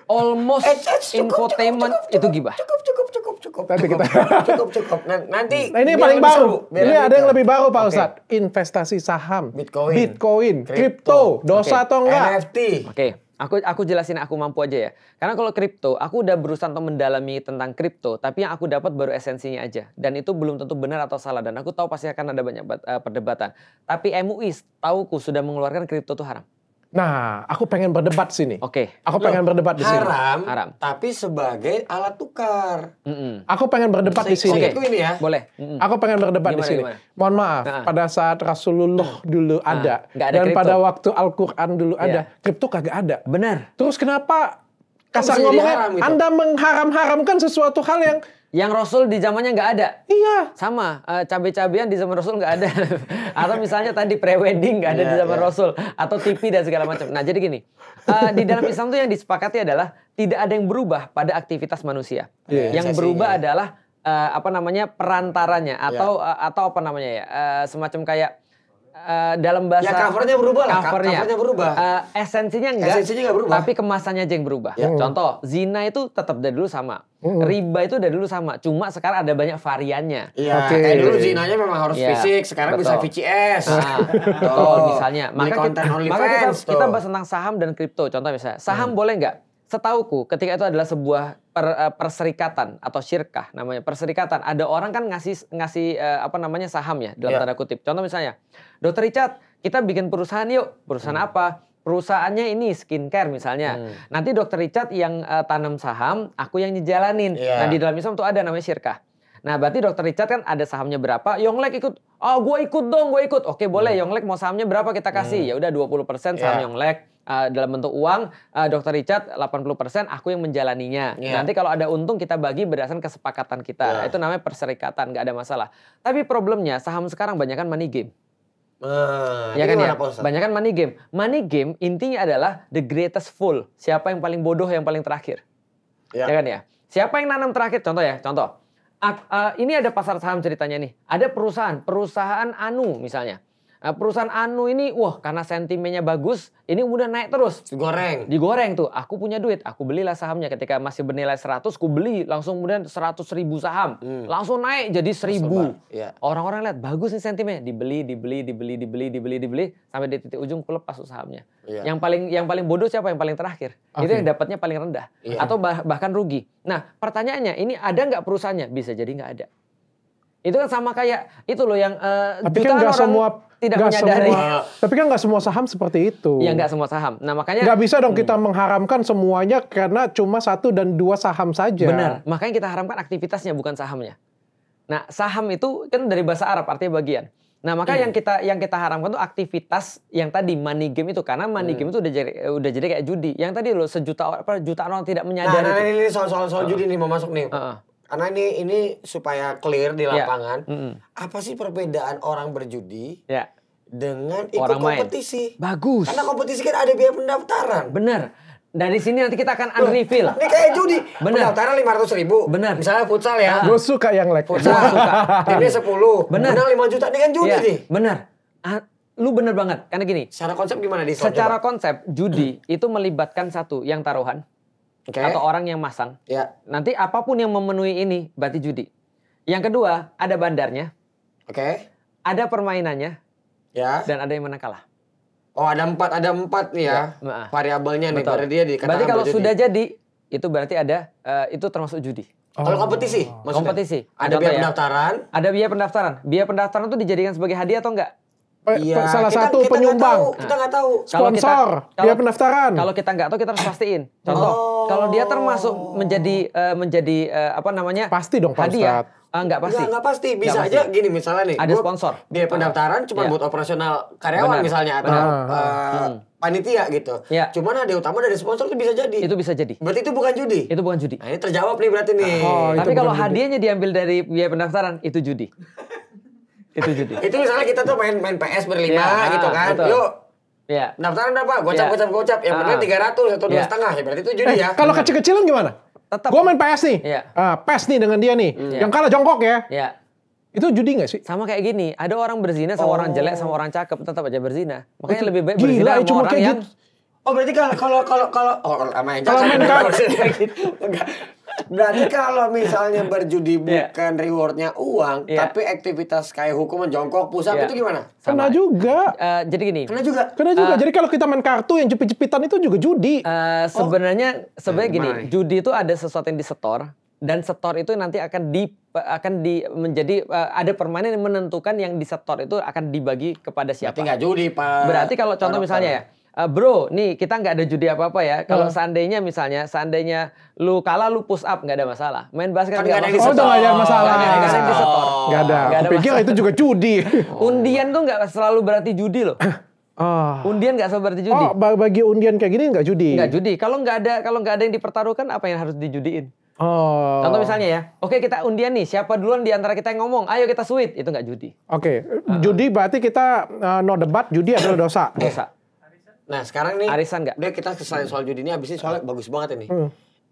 almost eh, eh infotainment cukup, cukup, cukup, itu gibah. Cukup cukup cukup cukup. Nanti kita cukup cukup. Nanti nah, ini paling baru. ini ada yang lebih baru Pak okay. Ustad. Investasi saham, Bitcoin, Bitcoin, kripto, dosa okay. atau enggak? NFT. Oke. Okay. Aku aku jelasin aku mampu aja ya. Karena kalau kripto, aku udah berusaha untuk mendalami tentang kripto, tapi yang aku dapat baru esensinya aja. Dan itu belum tentu benar atau salah dan aku tahu pasti akan ada banyak eh, perdebatan. Tapi MUI tauku sudah mengeluarkan kripto itu haram. Nah, aku pengen berdebat sini. Oke. Okay. Aku Loh, pengen berdebat di sini. Haram, haram. Tapi sebagai alat tukar. Mm -mm. Aku pengen berdebat Se di sini. Oke, okay. ini ya. Boleh. Mm -mm. Aku pengen berdebat gimana, di sini. Gimana? Mohon maaf, nah. pada saat Rasulullah nah. dulu nah. ada, ada dan kripto. pada waktu Al-Qur'an dulu yeah. ada, kripto kagak ada. Benar. Terus kenapa kasar ngomongnya, gitu. Anda mengharam-haramkan sesuatu hal yang yang Rasul di zamannya nggak ada. Iya. Sama uh, eh, cabai-cabian di zaman Rasul nggak ada. atau misalnya tadi pre-wedding nggak ada yeah, di iya, zaman yeah. Rasul atau TV dan segala macam. Nah jadi gini uh, di dalam Islam tuh yang disepakati adalah tidak ada yang berubah pada aktivitas manusia. Yeah, yang berubah adalah uh, apa namanya perantaranya iya. atau yeah. uh, atau apa namanya ya uh, semacam kayak uh, dalam bahasa ya covernya berubah lah covernya, covernya berubah uh, esensinya enggak esensinya enggak berubah tapi kemasannya aja yang berubah Yeah. contoh zina itu tetap dari dulu sama Mm. Riba itu udah dulu sama, cuma sekarang ada banyak variannya. Iya. Okay. Kayak dulu zinanya memang harus yeah. fisik, sekarang betul. bisa VCS. Nah, betul, misalnya. Maka kita, maka kita, tuh. kita bahas tentang saham dan kripto. Contoh misalnya, saham hmm. boleh nggak? Setauku ketika itu adalah sebuah per, eh, perserikatan atau syirkah namanya perserikatan. Ada orang kan ngasih ngasih eh, apa namanya saham ya dalam yeah. tanda kutip. Contoh misalnya, Dokter Richard, kita bikin perusahaan yuk. Perusahaan hmm. apa? perusahaannya ini skincare misalnya. Hmm. Nanti dokter Richard yang uh, tanam saham, aku yang ngejalanin. Yeah. Nah di dalam Islam tuh ada namanya syirkah. Nah berarti dokter Richard kan ada sahamnya berapa, Yonglek ikut. Oh gue ikut dong, gue ikut. Oke boleh, hmm. Yonglek mau sahamnya berapa kita kasih. Hmm. Ya udah 20% saham yeah. Yonglek. Uh, dalam bentuk uang, uh, Dokter Richard 80% aku yang menjalaninya. Yeah. Nanti kalau ada untung kita bagi berdasarkan kesepakatan kita. Yeah. Iya. Itu namanya perserikatan, gak ada masalah. Tapi problemnya saham sekarang banyak kan money game. Uh, ya kan ya. Banyak kan money game. Money game intinya adalah the greatest fool. Siapa yang paling bodoh yang paling terakhir. Ya, ya kan ya. Siapa yang nanam terakhir? Contoh ya, contoh. Uh, uh, ini ada pasar saham ceritanya nih. Ada perusahaan, perusahaan Anu misalnya. Nah, perusahaan Anu ini, wah karena sentimennya bagus, ini udah naik terus. Digoreng. Digoreng tuh. Aku punya duit, aku belilah sahamnya. Ketika masih bernilai 100, aku beli. Langsung kemudian 100 ribu saham. Hmm. Langsung naik jadi seribu Ya. Orang-orang lihat, bagus nih sentimennya. Dibeli, dibeli, dibeli, dibeli, dibeli, dibeli. Sampai di titik ujung aku lepas sahamnya. Ya. Yang paling yang paling bodoh siapa? Yang paling terakhir. Okay. Itu yang dapatnya paling rendah. Ya. Atau bah bahkan rugi. Nah pertanyaannya, ini ada nggak perusahaannya? Bisa jadi nggak ada. Itu kan sama kayak itu loh yang uh, Tapi kan orang... semua tidak gak menyadari. Semua, tapi kan nggak semua saham seperti itu. Ya nggak semua saham. Nah makanya nggak bisa dong kita hmm. mengharamkan semuanya karena cuma satu dan dua saham saja. Benar. Makanya kita haramkan aktivitasnya bukan sahamnya. Nah saham itu kan dari bahasa Arab artinya bagian. Nah maka hmm. yang kita yang kita haramkan tuh aktivitas yang tadi money game itu karena money hmm. game itu udah jadi udah jadi kayak judi. Yang tadi lo sejuta orang, jutaan orang tidak menyadari. Nah, nah, nah ini soal soal soal uh. judi nih mau masuk nih. Uh -huh. Karena ini ini supaya clear di ya. lapangan. Yeah. Mm -hmm. Apa sih perbedaan orang berjudi? Yeah dengan ikut orang kompetisi. Main. Bagus. Karena kompetisi kan ada biaya pendaftaran. Bener. Dari sini nanti kita akan unreveal. Ini kayak judi. Bener. Pendaftaran lima ratus ribu. Bener. Misalnya futsal ya. Gue suka yang like. Futsal. suka. Ini sepuluh. Bener. lima juta ini kan judi yeah. nih. Bener. Ah, lu bener banget. Karena gini. Secara konsep gimana di Secara coba? konsep judi itu melibatkan satu yang taruhan okay. atau orang yang masang. Ya. Nanti apapun yang memenuhi ini berarti judi. Yang kedua ada bandarnya. Oke. Okay. Ada permainannya. Ya. Dan ada yang menang kalah. Oh ada empat ada empat ya, yeah. Ya, variabelnya nih. Berarti dia dikatakan Berarti kalau sudah jadi itu berarti ada uh, itu termasuk judi. Oh. Kalau kompetisi, maksudnya? kompetisi. Ada biaya ya. pendaftaran. Ada biaya pendaftaran. Biaya pendaftaran itu dijadikan sebagai hadiah atau enggak? Eh, iya, salah kita, satu kita penyumbang. Gak tahu, kita nggak tahu. Sponsor. Kalau kita, dia pendaftaran. Kalau kita nggak tahu kita harus pastiin. Contoh, oh. kalau dia termasuk menjadi uh, menjadi uh, apa namanya? Pasti dong Pak hadiah, Ustadz. Uh, ah, enggak pasti. Enggak, enggak pasti. Bisa enggak aja pasti. gini misalnya nih. Ada sponsor. Biaya pendaftaran cuma yeah. buat operasional karyawan benar, misalnya atau benar. Uh, hmm. panitia gitu. Yeah. Cuman ada utama dari sponsor itu bisa jadi. Itu bisa jadi. Berarti itu bukan judi. Itu bukan judi. Nah, ini terjawab nih berarti nih. Oh, Tapi kalau hadiahnya diambil dari biaya pendaftaran itu judi. Itu judi. itu misalnya kita tuh main main PS berlima ya, gitu ah, kan. Betul. Yuk Iya. Daftaran berapa? Gocap, ya. gocap, gocap. Yang berarti ah. tiga ratus atau iya. dua setengah ya berarti itu judi ya. Eh, kalau hmm. kecil-kecilan gimana? Tetap. Gue main PS nih. Iya. Uh, ah, PS nih dengan dia nih. Hmm. Yang kalah jongkok ya. Iya. Itu judi gak sih? Sama kayak gini, ada orang berzina sama oh. orang jelek sama oh. orang cakep tetap aja berzina. Makanya lebih baik berzina Gila, sama cuma orang kayak yang gitu. Oh berarti kalau kalau kalau kalau oh sama yang cakep. Kalau main gitu. Berarti kalau misalnya berjudi iya. bukan yeah. rewardnya uang, yeah. tapi aktivitas kayak hukum menjongkok pusat yeah. itu gimana? Sama. Kena juga. Uh, jadi gini. Kena juga. Kena juga. Uh, jadi kalau kita main kartu yang jepit-jepitan itu juga judi. Uh, sebenarnya oh. sebenarnya gini, oh judi itu ada sesuatu yang disetor dan setor itu nanti akan di akan di menjadi uh, ada permainan yang menentukan yang disetor itu akan dibagi kepada siapa. Berarti nggak judi pak. Berarti kalau contoh misalnya ya uh, bro, nih kita nggak ada judi apa-apa ya. Kalau uh. seandainya misalnya, seandainya lu kalah lu push up nggak ada masalah. Main basket kan nggak ada masalah. Oh, ada masalah. Nggak ada. ada. pikir itu juga judi. Oh. Undian tuh nggak selalu berarti judi loh. Oh. Undian nggak selalu berarti judi. Oh, bagi undian kayak gini nggak judi. Nggak judi. Kalau nggak ada kalau nggak ada yang dipertaruhkan, apa yang harus dijudiin? Oh. Contoh misalnya ya, oke kita undian nih, siapa duluan di antara kita yang ngomong, ayo kita sweet, itu nggak judi. Oke, okay. uh -huh. judi berarti kita uh, no debat, judi adalah dosa. Dosa. Nah sekarang nih arisan nggak? Udah kita selesai soal judi ini abis ini soalnya bagus banget ini. Hmm.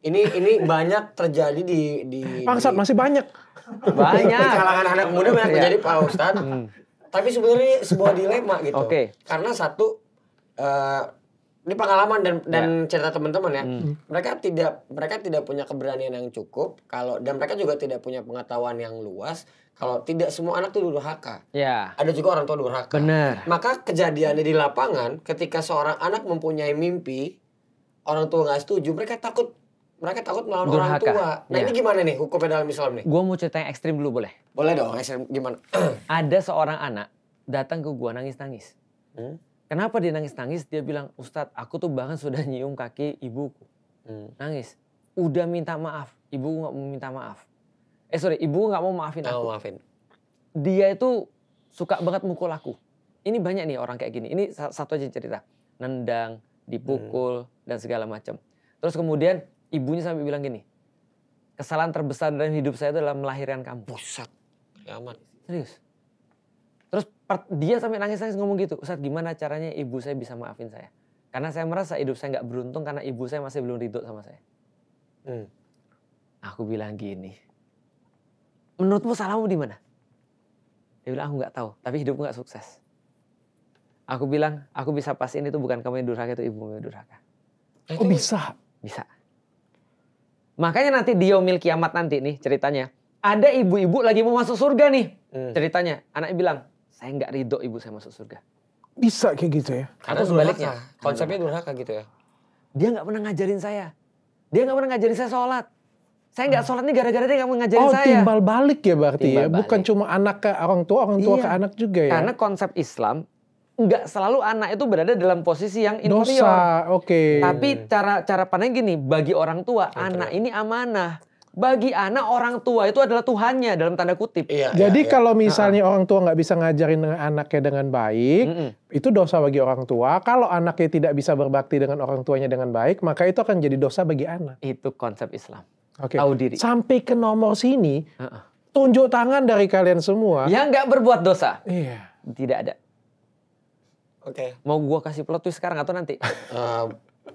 Ini ini banyak terjadi di di Bangsat masih banyak. Banyak. Di kalangan anak muda banyak iya. terjadi Pak Ustadz. Hmm. Tapi sebenarnya sebuah dilema gitu. Oke. Okay. Karena satu uh, ini pengalaman dan dan ya. cerita teman-teman ya. Hmm. Mereka tidak mereka tidak punya keberanian yang cukup kalau dan mereka juga tidak punya pengetahuan yang luas kalau tidak semua anak tuh durhaka. Ya. Ada juga orang tua durhaka. Benar. Maka kejadiannya di lapangan ketika seorang anak mempunyai mimpi, orang tua nggak setuju, mereka takut mereka takut melawan durhaka. orang tua. Nah, ya. ini gimana nih hukumnya dalam Islam nih? Gua mau cerita yang ekstrim dulu boleh? Boleh dong, ekstrim gimana? Ada seorang anak datang ke gua nangis-nangis. Hmm? Kenapa dia nangis-nangis? Dia bilang, Ustadz, aku tuh bahkan sudah nyium kaki ibuku. Hmm. Nangis. Udah minta maaf, ibu nggak mau minta maaf eh sorry ibu nggak mau maafin aku. Mau maafin. Dia itu suka banget mukul aku. Ini banyak nih orang kayak gini. Ini satu aja cerita. Nendang, dipukul hmm. dan segala macam. Terus kemudian ibunya sampai bilang gini, kesalahan terbesar dalam hidup saya itu adalah melahirkan kamu. Buset. kiamat. Serius. Terus dia sampai nangis-nangis ngomong gitu, Ustaz gimana caranya ibu saya bisa maafin saya? Karena saya merasa hidup saya nggak beruntung karena ibu saya masih belum ridho sama saya. Hmm. Aku bilang gini, menurutmu salahmu di mana? Dia bilang, aku nggak tahu, tapi hidupku nggak sukses. Aku bilang, aku bisa pastiin itu bukan kamu yang durhaka, itu ibumu yang durhaka. Nah, oh bisa? Bisa. Makanya nanti di Yomil Kiamat nanti nih ceritanya. Ada ibu-ibu lagi mau masuk surga nih hmm. ceritanya. Anaknya bilang, saya nggak ridho ibu saya masuk surga. Bisa kayak gitu ya? Atau sebaliknya. Konsepnya durhaka gitu ya? Dia nggak pernah ngajarin saya. Dia nggak pernah ngajarin saya sholat. Saya nggak hmm. sholat nih gara-gara dia nggak mau oh, saya. Oh timbal balik ya berarti ya? timbal ya. Balik. Bukan cuma anak ke orang tua, orang tua iya. ke anak juga ya. Karena konsep Islam nggak selalu anak itu berada dalam posisi yang inferior. Dosa, oke. Okay. Tapi cara cara pandang gini, bagi orang tua anak ini amanah. Bagi anak orang tua itu adalah Tuhannya dalam tanda kutip. Iya, iya Jadi iya, kalau misalnya uh orang tua nggak bisa ngajarin anaknya dengan baik, mm -mm. itu dosa bagi orang tua. Kalau anaknya tidak bisa berbakti dengan orang tuanya dengan baik, maka itu akan jadi dosa bagi anak. Itu konsep Islam okay. tahu diri. Sampai ke nomor sini, uh-uh. tunjuk tangan dari kalian semua. Yang nggak berbuat dosa. Iya. Tidak ada. Oke. Okay. Mau gue kasih plot twist sekarang atau nanti? uh,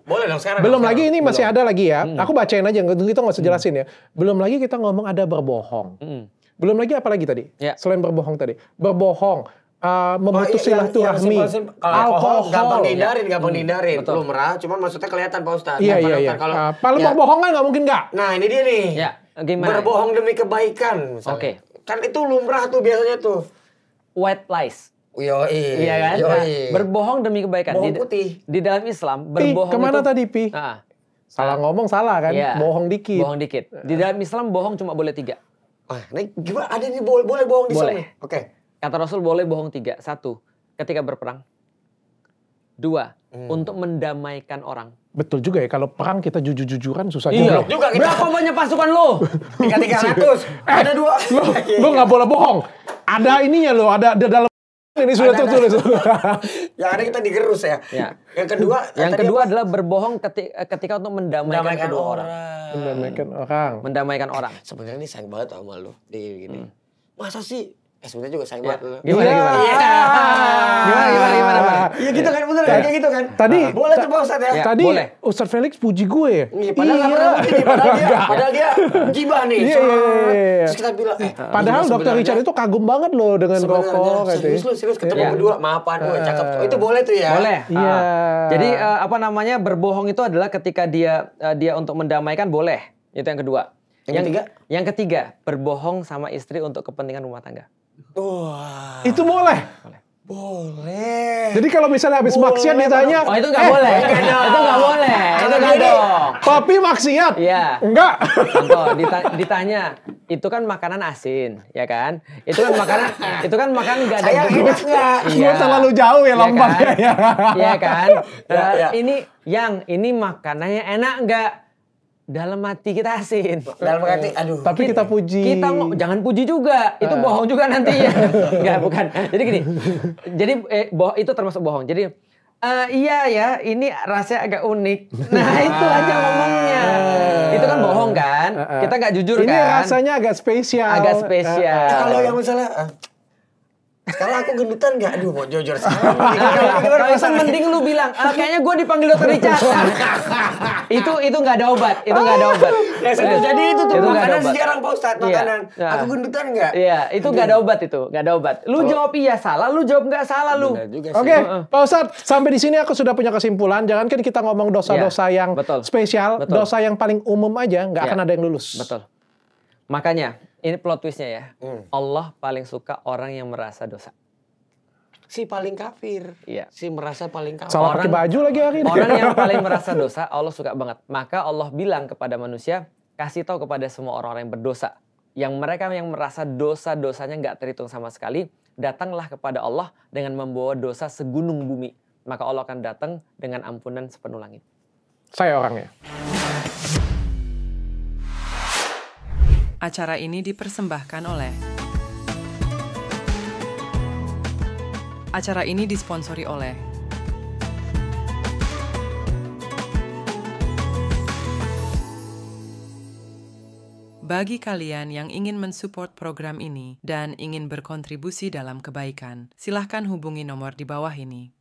boleh dong sekarang. Belum sekarang. lagi ini masih Belum. ada lagi ya. Hmm. Aku bacain aja, kita nggak usah hmm. jelasin ya. Belum lagi kita ngomong ada berbohong. Hmm. Belum lagi apa lagi tadi? Ya. Selain berbohong tadi. Berbohong uh, memutus oh, iya, silaturahmi. Iya, ah, alkohol, gampang dihindarin, gampang hmm. dihindarin. Hmm, lumrah, cuman maksudnya kelihatan Pak Ustaz. Iya, iya, iya, ah, iya. Kalau uh, paling ya. bohongan nggak mungkin gak? Nah, ini dia nih. Ya, gimana? Berbohong demi kebaikan Oke. Okay. Kan itu lumrah tuh biasanya tuh. White lies. Yoi. Iya kan? Yoi. Nah, berbohong demi kebaikan. Bohong putih. Di, di dalam Islam, berbohong Pi, kemana itu, tadi, Pi? Nah, salah ngomong salah kan? Yeah. bohong dikit. Bohong dikit. Di dalam Islam, bohong cuma boleh tiga. Ah, ini gimana? Ada yang boleh, boleh bohong di boleh. Oke. Okay. Kata Rasul boleh bohong tiga. Satu, ketika berperang. Dua, hmm. untuk mendamaikan orang. Betul juga ya, kalau perang kita jujur-jujuran susah iya. juga. juga kita. Berapa nah. banyak pasukan lo? Tiga tiga ratus. Eh, ada dua. Lo, lo gak boleh bohong. Ada ininya lo, ada, ada dalam ini sudah ada, tertulis. yang ada kita digerus ya. ya. Yang kedua, yang kedua apa? adalah berbohong ketika, ketika untuk mendamaikan, mendamaikan orang. orang. Mendamaikan orang. Mendamaikan orang. Sebenarnya ini sayang banget sama lo. Di, gini. Hmm. Masa sih Eh sebenarnya juga sayang banget lu. Gimana, gimana? gimana gimana gimana Iya gitu kan bener kan kayak gitu kan. Tadi ah, boleh tuh Pak Ustadz ya. Iya, tadi boleh. Ustadz Felix puji gue. Iya, padahal iya. padahal dia padahal dia gibah nih. Iya, iya, iya, Terus kita bilang eh, padahal dokter Richard itu kagum banget loh dengan Koko gitu. Serius lu serius ketemu berdua maafan gue ah. cakep. Oh, itu boleh tuh ya. Boleh. Ah. Iya. Jadi eh, apa namanya berbohong itu adalah ketika dia eh, dia untuk mendamaikan boleh. Itu yang kedua. Yang, yang ketiga? Yang ketiga, berbohong sama istri untuk kepentingan rumah tangga. Wah. Itu boleh. Boleh. Jadi kalau misalnya habis boleh. maksiat ditanya, oh itu nggak eh, boleh. itu nggak boleh. Itu nggak boleh. Papi maksiat? Iya. Enggak. Contoh ditanya, itu kan makanan asin, ya kan? Itu kan makanan, itu kan makan gak ada enggak. Iya. terlalu jauh ya iya lompatnya. Kan? Iya kan? ya, kan? Ya, ya. Ini yang ini makanannya enak enggak? dalam hati kita asin. Dalam hati, aduh. Tapi kita, puji. Kita mau, jangan puji juga, itu uh. bohong juga nantinya. Enggak, bukan. Jadi gini, jadi eh, boh, itu termasuk bohong. Jadi uh, iya ya, ini rasanya agak unik. Nah itu aja ngomongnya. Ah. Itu kan bohong kan? Kita nggak jujur ini kan? Ini rasanya agak spesial. Agak spesial. Eh, kalau yang misalnya sekarang aku gendutan gak? Aduh mau jujur sekarang. Kalau mending lu bilang, ah, kayaknya gue dipanggil dokter Richard. itu itu gak ada obat, itu gak ada obat. ya, jadi itu tuh itu makanan sejarah, Pak Ustadz, iya. makanan. Ya, aku gendutan gak? Iya, itu nggak ada obat itu, Gak ada obat. Lu oh. jawab iya salah, lu jawab gak salah lu. Oke, okay, Pak Ustadz, sampai di sini aku sudah punya kesimpulan. Jangan kan kita ngomong dosa-dosa iya, yang spesial, dosa yang paling umum aja, nggak iya. akan ada yang lulus. Betul. Makanya ini plot twistnya ya. Hmm. Allah paling suka orang yang merasa dosa. Si paling kafir. Iya. Si merasa paling kafir. Salah orang, baju lagi hari Orang yang paling merasa dosa, Allah suka banget. Maka Allah bilang kepada manusia, kasih tahu kepada semua orang-orang yang berdosa. Yang mereka yang merasa dosa-dosanya nggak terhitung sama sekali, datanglah kepada Allah dengan membawa dosa segunung bumi. Maka Allah akan datang dengan ampunan sepenuh langit. Saya orangnya. Acara ini dipersembahkan oleh Acara ini disponsori oleh Bagi kalian yang ingin mensupport program ini dan ingin berkontribusi dalam kebaikan, silahkan hubungi nomor di bawah ini.